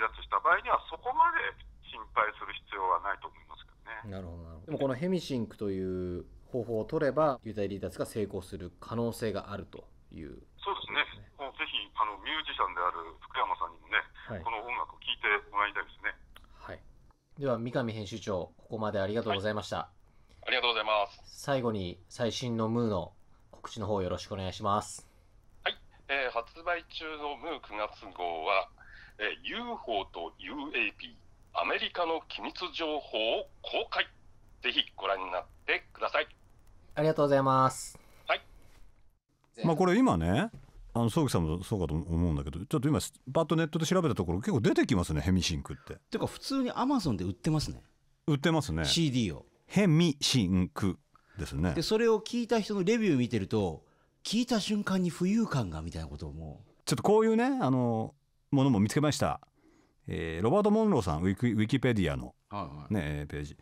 だとした場合には、そこまで心配する必要はないと思いますけどね。なるほどなるほどでもこのヘミシンクという方法を取れば、流体離脱が成功する可能性があるという、ね、そうですね、もうぜひあのミュージシャンである福山さんにもね、はい、この音楽を聴いてもらいたいですね。はい、では、三上編集長、ここまでありがとうございました。はい、ありがとうございます。最後に最新のムーの告知の方よろしくお願いします。はい、えー、発売中のムー9月号はえ UFO と UAP アメリカの機密情報を公開ぜひご覧になってくださいありがとうございますはいまあこれ今ねあの総木さんもそうかと思うんだけどちょっと今バッとネットで調べたところ結構出てきますねヘミシンクっててか普通にアマゾンで売ってますね売ってますね CD をヘミシンクですねでそれを聞いた人のレビュー見てると聞いた瞬間に浮遊感がみたいなことをもうちょっとこういうねあのものも見つけました、えー、ロバート・モンローさんウィキペディアの、はいはい、ページ、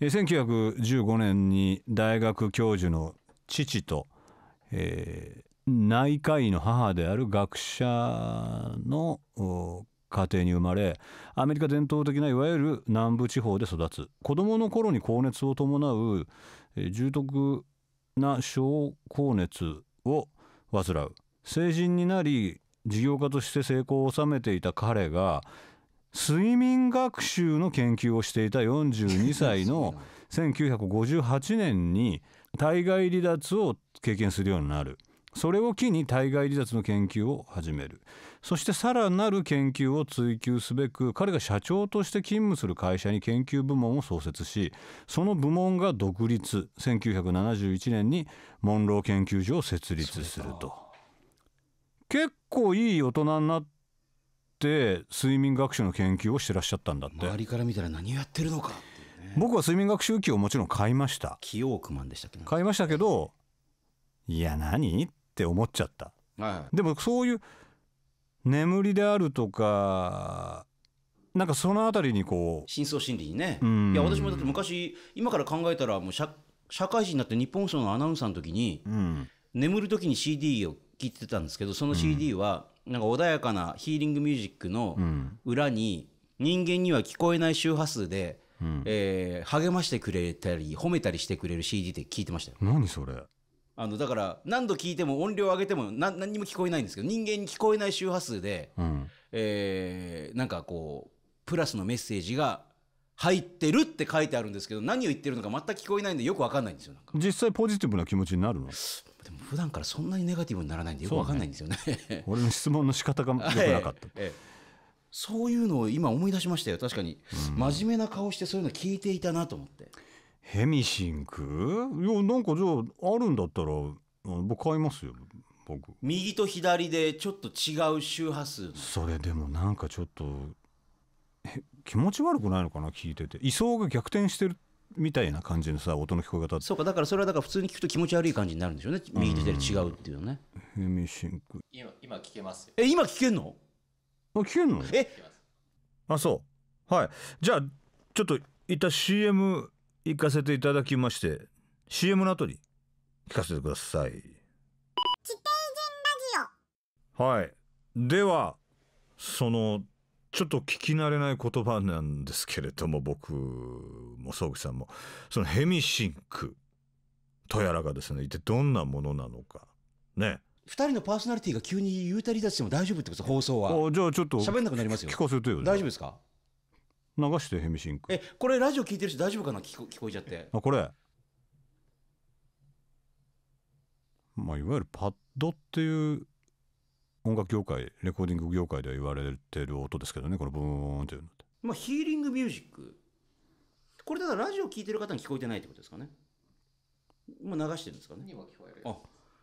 えー、1915年に大学教授の父と、えー、内科医の母である学者の家庭に生まれアメリカ伝統的ないわゆる南部地方で育つ子どもの頃に高熱を伴う、えー、重篤な小高熱を患う成人になり事業家として成功を収めていた彼が睡眠学習の研究をしていた42歳の1958 年に対外離脱を経験するようになるそれを機に対外離脱の研究を始めるそしてさらなる研究を追求すべく彼が社長として勤務する会社に研究部門を創設しその部門が独立1971年にモンロー研究所を設立すると。結構いい大人になって睡眠学習の研究をしてらっしゃったんだって周りから見たら何をやってるのか、ね、僕は睡眠学習器をもちろん買いました清億万でしたっけ買いましたけどいや何って思っちゃった、はい、でもそういう眠りであるとかなんかそのあたりにこう深層心理にね、いや私もだって昔今から考えたらもう社会人になって日本放送のアナウンサーの時に、うん、眠る時に CD を聞いてたんですけどその CD はなんか穏やかなヒーリングミュージックの裏に人間には聞こえない周波数で、え励ましてくれたり褒めたりしてくれる CD って聞いてましたよ。何それあのだから何度聞いても音量上げても何何にも聞こえないんですけど人間に聞こえない周波数で、えなんかこうプラスのメッセージが入ってるって書いてあるんですけど何を言ってるのか全く聞こえないんでよく分かんないんですよなんか実際ポジティブな気持ちになるのでも普段からそんなにネガティブにならないんでよくわかんないんですよね、ね、俺の質問の仕方が良くなかった、ええ、そういうのを今思い出しましたよ確かに、うん、真面目な顔してそういうの聞いていたなと思ってヘミシンクいやなんかじゃああるんだったら僕買いますよ僕右と左でちょっと違う周波数それでもなんかちょっと気持ち悪くないのかな聞いてて位相が逆転してるみたいな感じのさ音の聞こえ方そうかだからそれはだから普通に聞くと気持ち悪い感じになるんでしょうね右と左違うっていうねヘミシンク今今聞けますよえ今聞けんのあ聞けんのえあそうはいじゃあちょっと一旦 CM 行かせていただきまして CM の後に聞かせてくださいはいではそのちょっと聞き慣れない言葉なんですけれども僕も宗口さんもそのヘミシンクとやらがですね一体どんなものなのかね2人のパーソナリティが急に言うたり出しても大丈夫ってこと放送はじゃあちょっと喋んなくなりますよ聞かせてよ、ね、大丈夫ですか流してヘミシンクえこれラジオ聞いてる人大丈夫かな聞こ聞こえちゃってあこれまあいわゆるパッドっていう音楽業界レコーディング業界では言われてる音ですけどねこのブーンっていうのってまあヒーリングミュージックこれだからラジオ聴いてる方に聞こえてないってことですかねもう流してるんですかねあ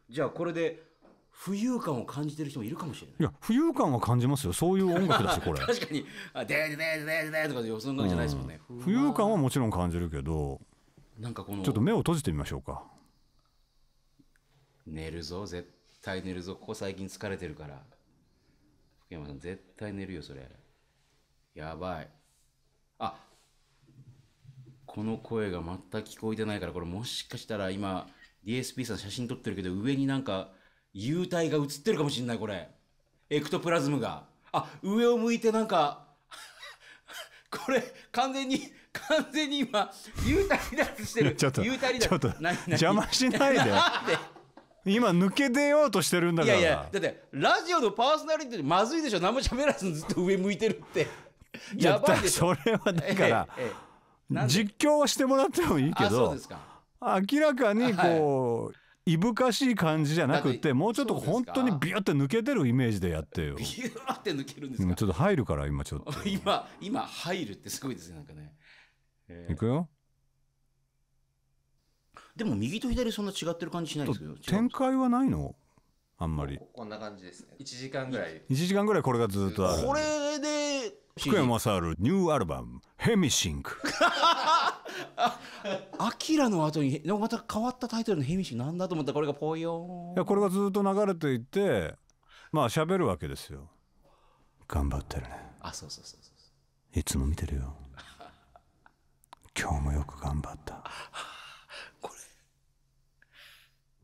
じゃあこれで浮遊感を感じてる人もいるかもしれないいや浮遊感は感じますよそういう音楽だしこれ 確かに「あデーデーデーーとかでそんなじゃないですもんね、うん、浮遊感はもちろん感じるけどなんかこのちょっと目を閉じてみましょうか寝るぞ絶対対寝るぞここ最近疲れてるから福山さん絶対寝るよそれやばいあこの声が全く聞こえてないからこれもしかしたら今 DSP さん写真撮ってるけど上になんか幽体が写ってるかもしんないこれエクトプラズムがあ上を向いてなんか これ完全に完全に今幽体離脱してるちょっと幽体離脱ちょっと邪魔しないで 今抜け出ようとしてるんだからいやいやだってラジオのパーソナリティまずいでしょ何も喋らずずっと上向いてるってやばいでしょそれはだから、えええ、実況はしてもらってもいいけど明らかにこう、はいいぶかしい感じじゃなくてもうちょっと本当にビュって抜けてるイメージでやってよビューって抜けるんですかちょっと入るから今ちょっと 今今入るってすごいですねなんかね、えー、いくよでも右と左そんな違ってる感じしないですけど展開はないのあんまりこんな感じですね1時間ぐらい1時間ぐらいこれがずっとあるこれで福山雅治ニューアルバム「ヘミシンク」アキラの後にまた変わったタイトルの「ヘミシンク」なんだと思ったらこれがぽよいやこれがずっと流れていてまあ喋るわけですよ頑張ってるねあそうそうそうそういつも見てるよ今日もよく頑張った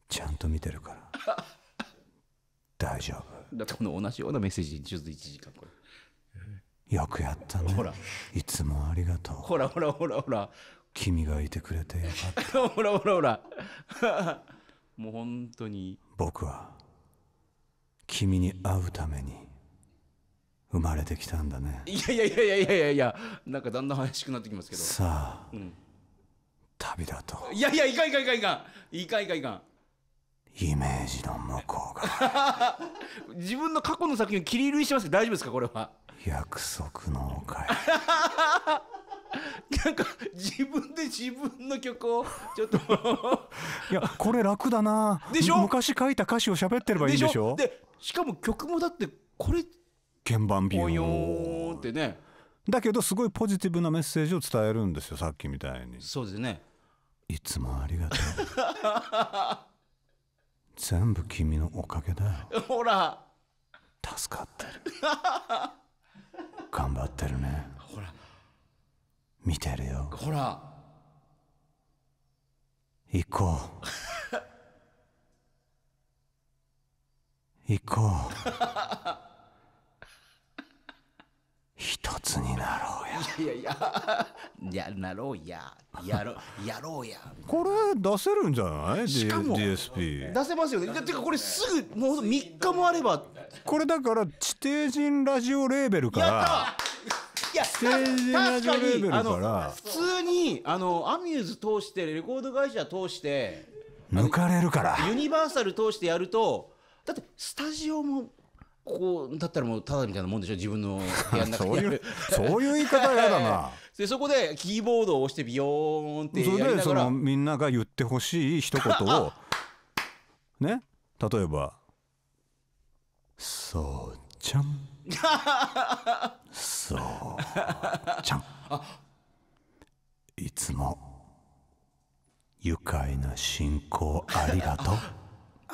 ちゃんと見てるから 大丈夫だってこの同じようなメッセージちょっと1時間これよくやったねほらいつもありがとうほらほらほらほら君がいてくれてよかった ほらほらほら もう本当に僕は君に会うために生まれてきたんだねいやいやいやいやいやいやなんかだんだん怪しくなってきますけどさあ、うん、旅だといやいやいかんいかんいかんいかんいかんいかんいかんイメージの向こうが 自分の過去の作品を切り売りしてますけど大丈夫ですかこれは約束の丘へ なんか自分で自分の曲をちょっと いやこれ楽だなでしょ昔書いた歌詞を喋ってればいいんでしょでしかも曲もだってこれ鍵盤ビヨーンってねだけどすごいポジティブなメッセージを伝えるんですよさっきみたいにそうですねいつもありがとう全部君のおかげだよほら助かってる頑張ってるねほら見てるよほら行こう 行こう一つになろうやいやいやいやなろうややろ やろうやこれ出せるんじゃない、しかも DSP 出せますよねてかこれすぐもう3日もあればこれだから地底人ラジオレーベルからいや地底人ラジオレーベルから普通にあのアミューズ通してレコード会社通して抜かれるからユニバーサル通してやるとだってスタジオもこう立ったらもうただみたいなもんでしょ自分の部屋の中に そういう言い方やだな でそこでキーボードを押してビヨーンってそれでそのみんなが言ってほしい一言を ね例えば「そうちゃん」「そうちゃん」いつも愉快な進行ありがとう」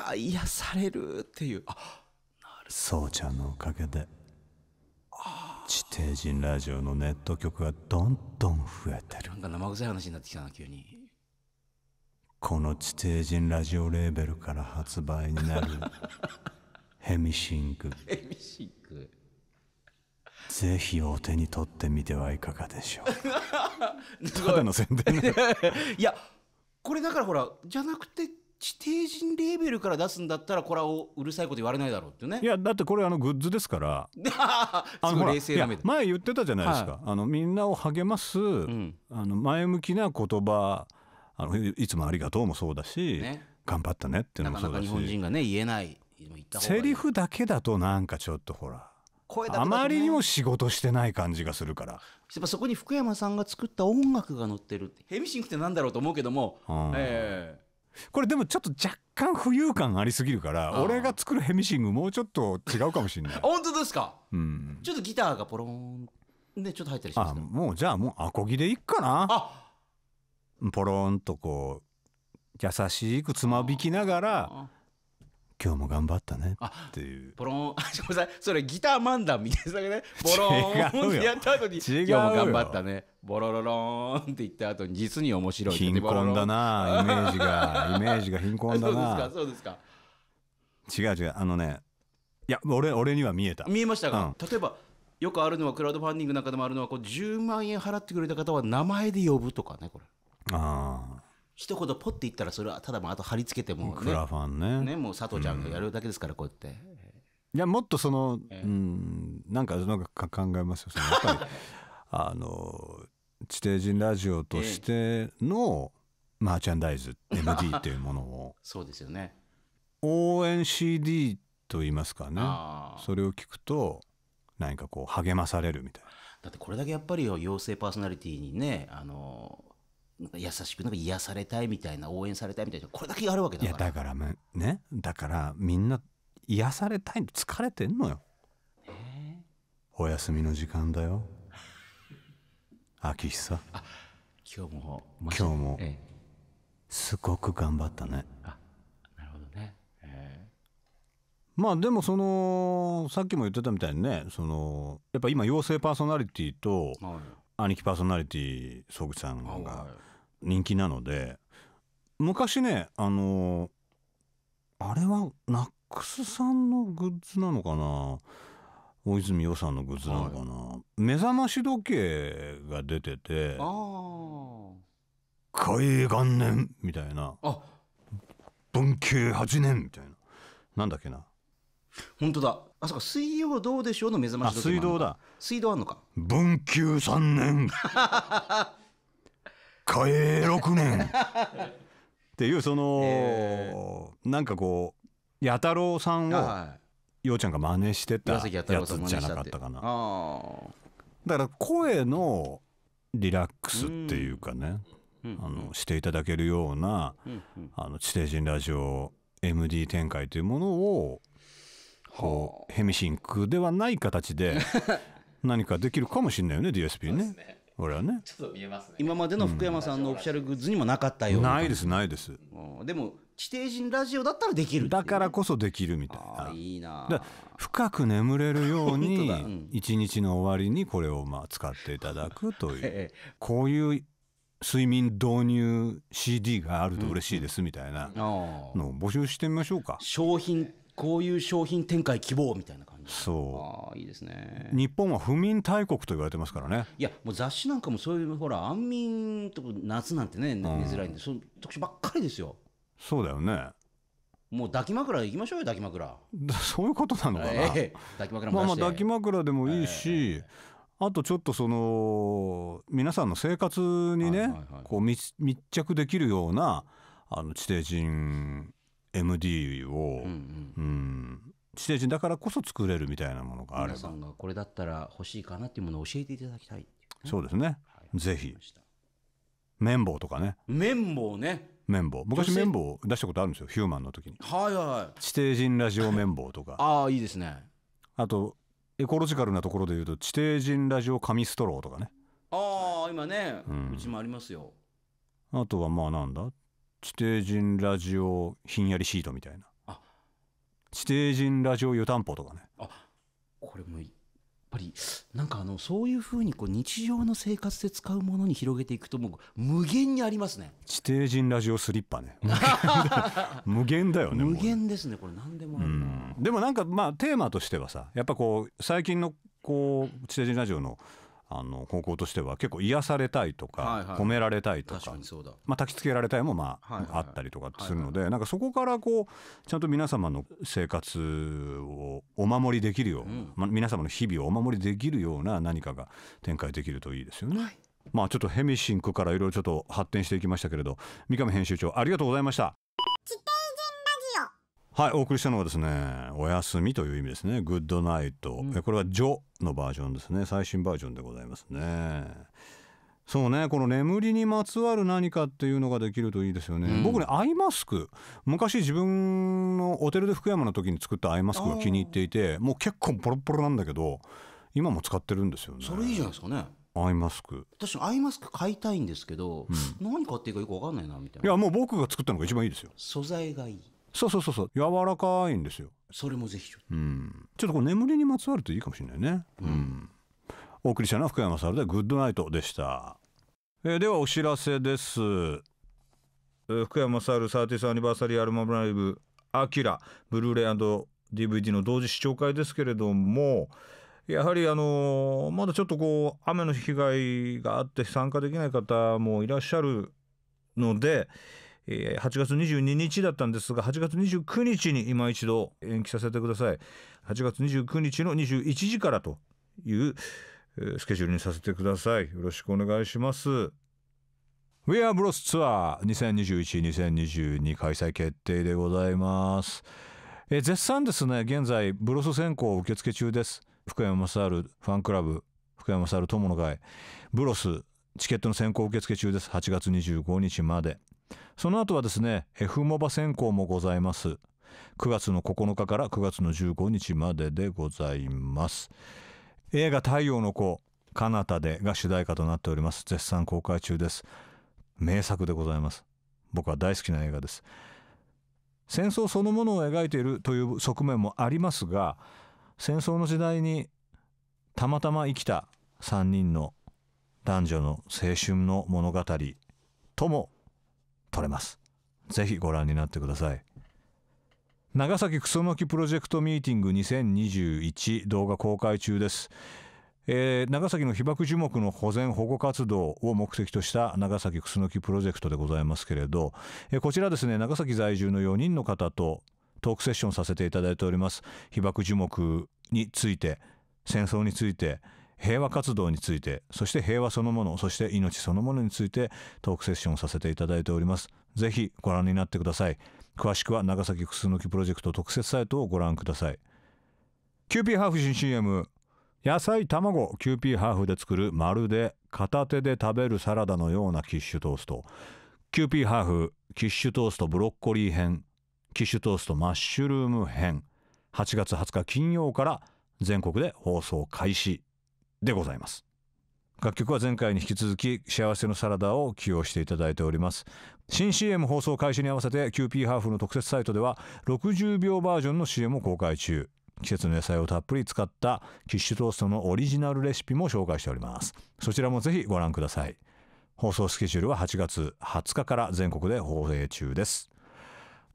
「愛癒される」っていうあそうちゃんのおかげで地底人ラジオのネット曲がどんどん増えてるなんか生臭い話になってきたな急にこの地底人ラジオレーベルから発売になる ヘミシンクヘミシンぜひお手に取ってみてはいかがでしょう ただの宣伝 いやこれだからほらじゃなくて地底人レーベルから出すんだったらこれはうるさいこと言われないだろうってねいやだってこれあのグッズですから あの冷静な前言ってたじゃないですか、はい、あのみんなを励ます、うん、あの前向きな言葉あのいつもありがとうもそうだし、ね、頑張ったねっていうのもそうだし日本人がね言えないセリフだけだとなんかちょっとほら声ね、あまりにも仕事してない感じがするからやっぱそこに福山さんが作った音楽が乗ってるヘミシンクってなんだろうと思うけども、うん、ええーこれでもちょっと若干浮遊感ありすぎるから俺が作るヘミシングもうちょっと違うかもしれない本当ですか、うん、ちょっとギターがポロンでちょっと入ったりしますあもうじゃあもうアコギでいっかなあポロンとこう優しくつまびきながら今日も頑張ったねっていうポロン あごめんないそれギター漫談みたいなねポ ロンってやった後に今日も頑張ったねボロロロンって言った後に実に面白い貧困だなイメージがイメージが貧困だなそうですか違う違うあのねいや俺俺には見えた見えましたが、うん、例えばよくあるのはクラウドファンディングなんかでもあるのはこう10万円払ってくれた方は名前で呼ぶとかねこれああ一言ポッて言ったらそれはただもあと貼り付けても、ね、クラファンねねもう佐藤ちゃんがやるだけですから、こうやって。いやもっとその、えー、うんなんかなんか考えますよそのやっぱり あの地底人ラジオとしての、えー、マーチャンダイズ MD っていうものをそうですよね応援 CD と言いますかねそれを聞くと何かこう励まされるみたいなだってこれだけやっぱり妖精パーソナリティにねあのなんか優しくなんか癒されたいみたいな応援されたいみたいなこれだけあるわけだからいやだからねだからみんな癒されたいの疲れてんのよ、お休みの時間だよ秋久あ今日も今日も、ええ、すごく頑張ったねあなるほどね、まあでもそのさっきも言ってたみたいにねそのやっぱ今妖精パーソナリティと兄貴パーソナリティ総口さんが人気なので昔ねあのあれはナックスさんのグッズなのかな大泉洋さんのグッズなのかな、はい、目覚まし時計が出てて「海元年」みたいな「文系8年」みたいななんだっけな本当だあそうか水曜どうでしょうの目覚まし時計水道だ水道あんのか文久3年 かえ6年っていうその、えー、なんかこう弥太郎さんを、はようちゃんが真似してたやつじゃなかったかなだから声のリラックスっていうかね、うん、あのしていただけるような、うん、あの地底人ラジオ MD 展開というものをこうヘミシンクではない形で 何かできるかもしれないよね DSP ね。これはねちょっと見えますね今までの福山さんのオフィシャルグッズにもなかったような、ないですないですでも地底人ラジオだったらできるだからこそできるみたいあないいな深く眠れるように 一日の終わりにこれをまあ使っていただくという えこういう睡眠導入 CD があると嬉しいですみたいなのを募集してみましょうか商品こういう商品展開希望みたいなそうあいいですね日本は不眠大国と言われてますからねいやもう雑誌なんかもそういうほら安眠とか夏なんてね寝づらいんで、うん、その特集ばっかりですよそうだよねもう抱き枕行きましょうよ抱き枕 そういうことなのかな、えー、抱き枕まあまあ抱き枕でもいいし、えーあとちょっとその皆さんの生活にねこう密着できるようなあの地底人 MD をうん地底人だからこそ作れるみたいなものがあれば皆さんがこれだったら欲しいかなっていうものを教えていただきたい、ね、そうですね、はい、ぜひ綿棒とかね綿棒ね綿棒昔綿棒出したことあるんですよヒューマンの時にはいはい地底人ラジオ綿棒とか ああいいですねあとエコロジカルなところでいうと地底人ラジオ紙ストローとかねああ今ね、うん、うちもありますよあとはまあなんだ地底人ラジオひんやりシートみたいな地底人ラジオ湯たんぽとかねあこれもやっぱりなんかあのそういうふうにこう日常の生活で使うものに広げていくともう無限にありますね地底人ラジオスリッパね 無限だよね無限ですねこれ何でもあるでもなんかまあテーマとしてはさやっぱこう最近のこう地底人ラジオのあの高校としては結構癒されたいとか、はいはい、褒められたいとかまあ、焚きつけられたいもまあはいはい、あったりとかするので、はいはい、なんかそこからこうちゃんと皆様の生活をお守りできるよう、うん、ま皆様の日々をお守りできるような何かが展開できるといいですよね。はい、まあちょっとヘミシンクからいろいろちょっと発展していきましたけれど三上編集長ありがとうございました。はい、お送りしたのはですね、お休みという意味ですね。グッドナイト。うん、これはジョのバージョンですね。最新バージョンでございますね。そうね、この眠りにまつわる何かっていうのができるといいですよね。うん、僕ね、アイマスク。昔自分のホテルで福山の時に作ったアイマスクが気に入っていて、もう結構ポロポロなんだけど、今も使ってるんですよね。それいいじゃないですかね。アイマスク私アイマスク買いたいんですけど、うん、何買っていいかよく分かんないなみたいないやもう僕が作ったのが一番いいですよ素材がいいそうそうそうそう柔らかいんですよそれもぜひちょっと、うん、ちょっとこう眠りにまつわるといいかもしれないね、うん、お送りしたのは福山猿でグッドナイトでした、えー、ではお知らせです、福山サー、サーティスアニバーサリーアルバムライブアキラブルーレイ DVD の同時視聴会ですけれどもやはりあのまだちょっとこう雨の被害があって参加できない方もいらっしゃるので、えー、8月22日だったんですが8月29日に今一度延期させてください8月29日の21時からというスケジュールにさせてくださいよろしくお願いします We are Bros ツアー2021-2022開催決定でございますえ絶賛ですね現在ブロス選考受付中です福山雅治ファンクラブ福山雅治友の会ブロスチケットの先行受付中です8月25日までその後はですね F モバ選考もございます9月の9日から9月の15日まででございます映画「太陽の子彼方で」が主題歌となっております絶賛公開中です名作でございます僕は大好きな映画です戦争そのものを描いているという側面もありますが戦争の時代にたまたま生きた3人の男女の青春の物語とも撮れます。ぜひご覧になってください。長崎クソノキプロジェクトミーティング2021動画公開中です。えー、長崎の被爆樹木の保全保護活動を目的とした長崎クスノキプロジェクトでございますけれど、えー、こちらですね長崎在住の4人の方とトークセッションさせていただいております被爆樹木について戦争について平和活動についてそして平和そのものそして命そのものについてトークセッションをさせていただいておりますぜひご覧になってください詳しくは長崎くすのきプロジェクト特設サイトをご覧くださいキューピーハーフ新 CM 野菜卵キューピーハーフで作るまるで片手で食べるサラダのようなキッシュトーストキューピーハーフキッシュトーストブロッコリー編キッシュトーストマッシュルーム編8月20日金曜から全国で放送開始でございます。楽曲は前回に引き続き幸せのサラダを起用していただいております新 CM 放送開始に合わせて QP ハーフの特設サイトでは60秒バージョンの CM を公開中季節の野菜をたっぷり使ったキッシュトーストのオリジナルレシピも紹介しておりますそちらもぜひご覧ください放送スケジュールは8月20日から全国で放映中です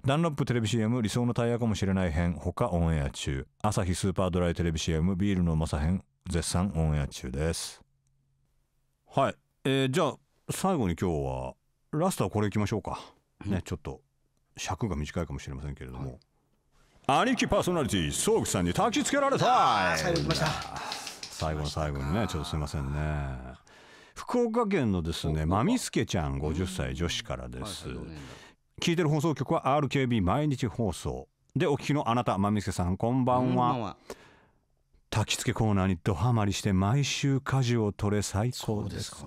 ダンロップテレビ CM 理想のタイヤかもしれない編他オンエア中朝日スーパードライテレビ CM ビールのうまさ編絶賛オンエア中ですはい、えー、じゃあ最後に今日はラストはこれいきましょうか、うん、ねちょっと尺が短いかもしれませんけれども、はい、兄貴パーソナリティソークさんに焚きつけられた最後の最後にねちょっとすいませんね福岡県のですねまみすけちゃん50歳女子からです、はい、聞いてる放送局は RKB 毎日放送でお聞きのあなたまみすけさんこんばんは、こん焚き付けコーナーにどハマりして毎週事を取れ最高です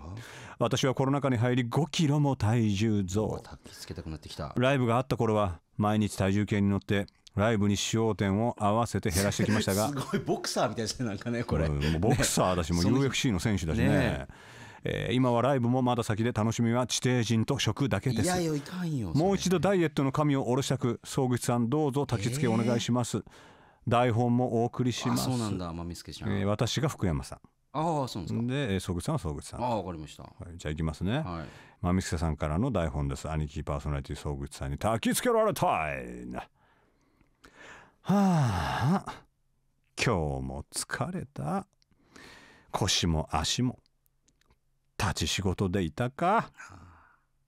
私はコロナ禍に入り5キロも体重増ライブがあった頃は毎日体重計に乗ってライブに使用点を合わせて減らしてきましたが すごいボクサーみたいですねなんかねこれ、うん、ボクサーだし、もう UFC の選手だしねねえー、今はライブもまだ先で楽しみは地底人と食だけですもう一度ダイエットの神を下ろしたく総口さんどうぞ焚き付けお願いします、えー台本もお送りしますそうなんだ天海さん、えー、私が福山さんああそうですかで総口さんは総口さんああわかりました、はい、じゃあいきますね、はい、まみすけさんからの台本です兄貴パーソナリティ総口さんに焚きつけられたいなはあ今日も疲れた腰も足も立ち仕事でいたか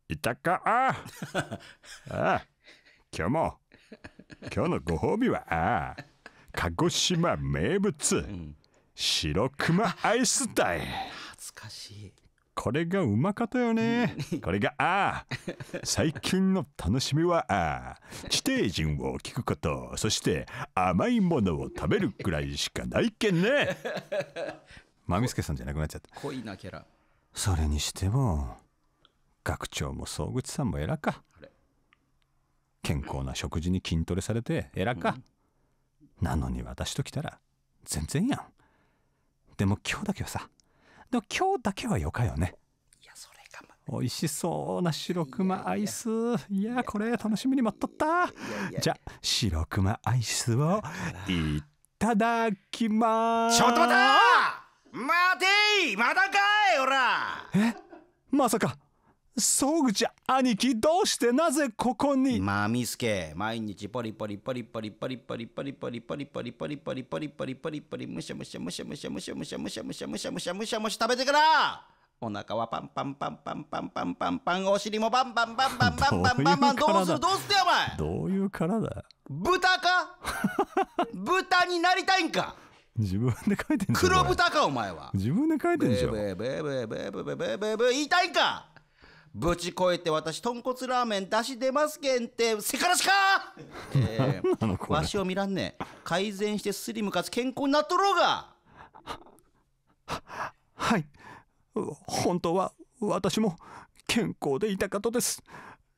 いたかああ 今日も今日のご褒美はああ鹿児島名物、うん、白熊アイスだイ懐かしいこれがうまかったよね、うん、これがあ最近の楽しみはああ地底人を聞くことそして甘いものを食べるくらいしかないけんねマミスケさんじゃなくなっちゃった濃いなキャラそれにしても学長も総口さんも偉か健康な食事に筋トレされて偉か、うんなのに私と来たら全然やん。でも今日だけはさ、でも今日だけはよかよね。いや、それかま。美味しそうな白熊アイス。いやこれ楽しみに待っとった。じゃ、白熊アイスをいただきます。ちょっとだ待てまだかいおらえまさか総口兄貴どうしてなぜここにまみすけ毎日ポリポリポリポリポリポリポリポリポリポリポリポリポリポリポリポリむしゃむしゃむしゃむしゃむしゃむしゃむしゃむしゃむしゃむしゃむしゃむしゃ食べてからお腹はパンパンパンパンパンパンパンパンお尻もパンパンパンパンパンパンパンパンどうするどうするお前どういう体豚か豚になりたいんか自分で書いてん黒豚かお前は自分で書いてんじゃん言いたいかぶちこえて私豚骨ラーメン出し出ますけんってせからしか、わしを見らんね改善してスリムかつ健康になっとろうがはい本当は私も健康でいたかとです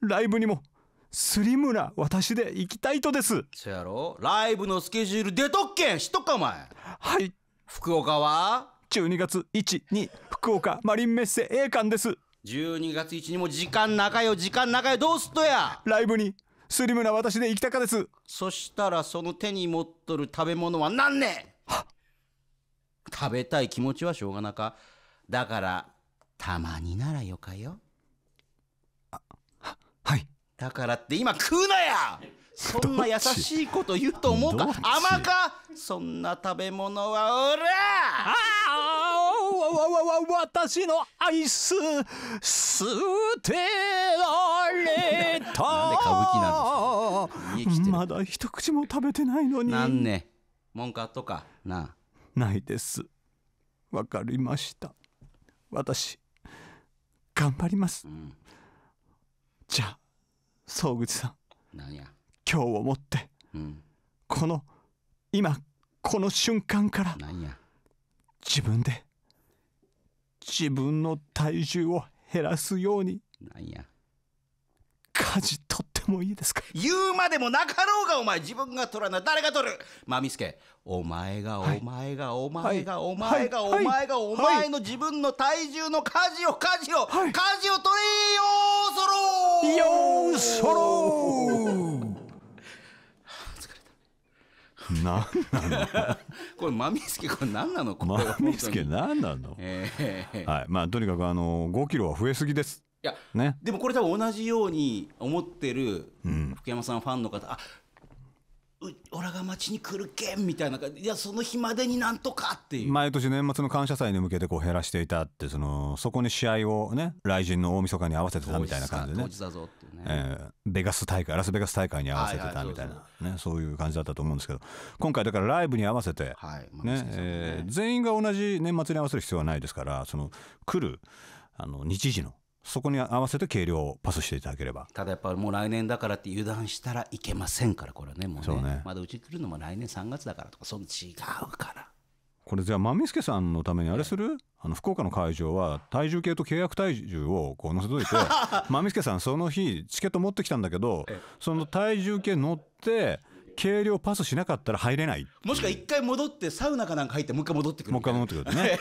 ライブにもスリムな私で行きたいとですそやろライブのスケジュール出とっけんしとっかお前はい福岡は12月12福岡マリンメッセ A 館です12月1にも時間長よ時間長よどうすっとやライブにスリムな私で行きたかですそしたらその手に持っとる食べ物は何ね食べたい気持ちはしょうがなかだからたまにならよかよはいだからって今食うなやそんな優しいこと言うと思うか甘かそんな食べ物はおらああわわわわ私のアイス捨てられたなんで歌舞伎なんまだ一口も食べてないのになんね文化とかなないですわかりました私頑張ります、うん、じゃあ総口さん何や今日をもって、うん、この今この瞬間から自分で自分の体重を減らすようになんや事取ってもいいですか言うまでもなかろうがお前自分が取らな誰が取るまみすけお前がお前がお前がお前がお前がお前の自分の体重の事を事を事を取れよーそろーよーそろー何なの これマミすけ、これ何なのまみすけ、スケ何なの、えー、はいまあとにかくあの5キロは増えすぎですいや、ね、でもこれ多分同じように思ってる福山さんファンの方、うん、あオ俺が町に来るけんみたいないやその日までになんとかっていう毎年年末の感謝祭に向けてこう減らしていたってそのそこに試合をね来陣の大晦日に合わせてたみたいな感じでねえー、ベガス大会ラスベガス大会に合わせてたみたいな、はいはい、ね、そういう感じだったと思うんですけど今回だからライブに合わせて、はい、ね、ね、えー、全員が同じ年末に合わせる必要はないですからその来るあの日時のそこに合わせて計量をパスしていただければただやっぱりもう来年だからって油断したらいけませんからこれはねもうね、ね、まだうち来るのも来年3月だからとかその違うからこれじゃあ豆助さんのためにあれする、はい、あの福岡の会場は体重計と契約体重をこう載せといて豆助 さんその日チケット持ってきたんだけどその体重計乗って計量パスしなかったら入れないもしくは一回戻ってサウナかなんか入ってもう一回戻ってくるもう一回戻ってくるね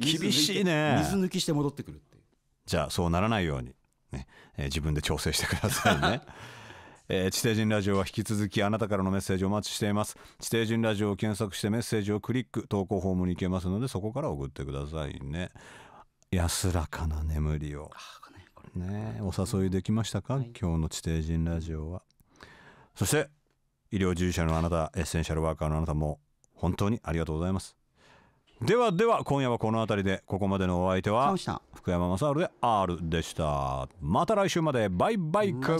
厳しいね水抜きして戻ってくるってじゃあそうならないようにね、ねえー、自分で調整してくださいね えー、地底人ラジオは引き続きあなたからのメッセージをお待ちしています地底人ラジオを検索してメッセージをクリック投稿フォームに行けますのでそこから送ってくださいね安らかな眠りをねお誘いできましたか、はい、今日の地底人ラジオはそして医療従事者のあなたエッセンシャルワーカーのあなたも本当にありがとうございますではでは今夜はこの辺りでここまでのお相手は福山雅治で R でしたまた来週までバイバイク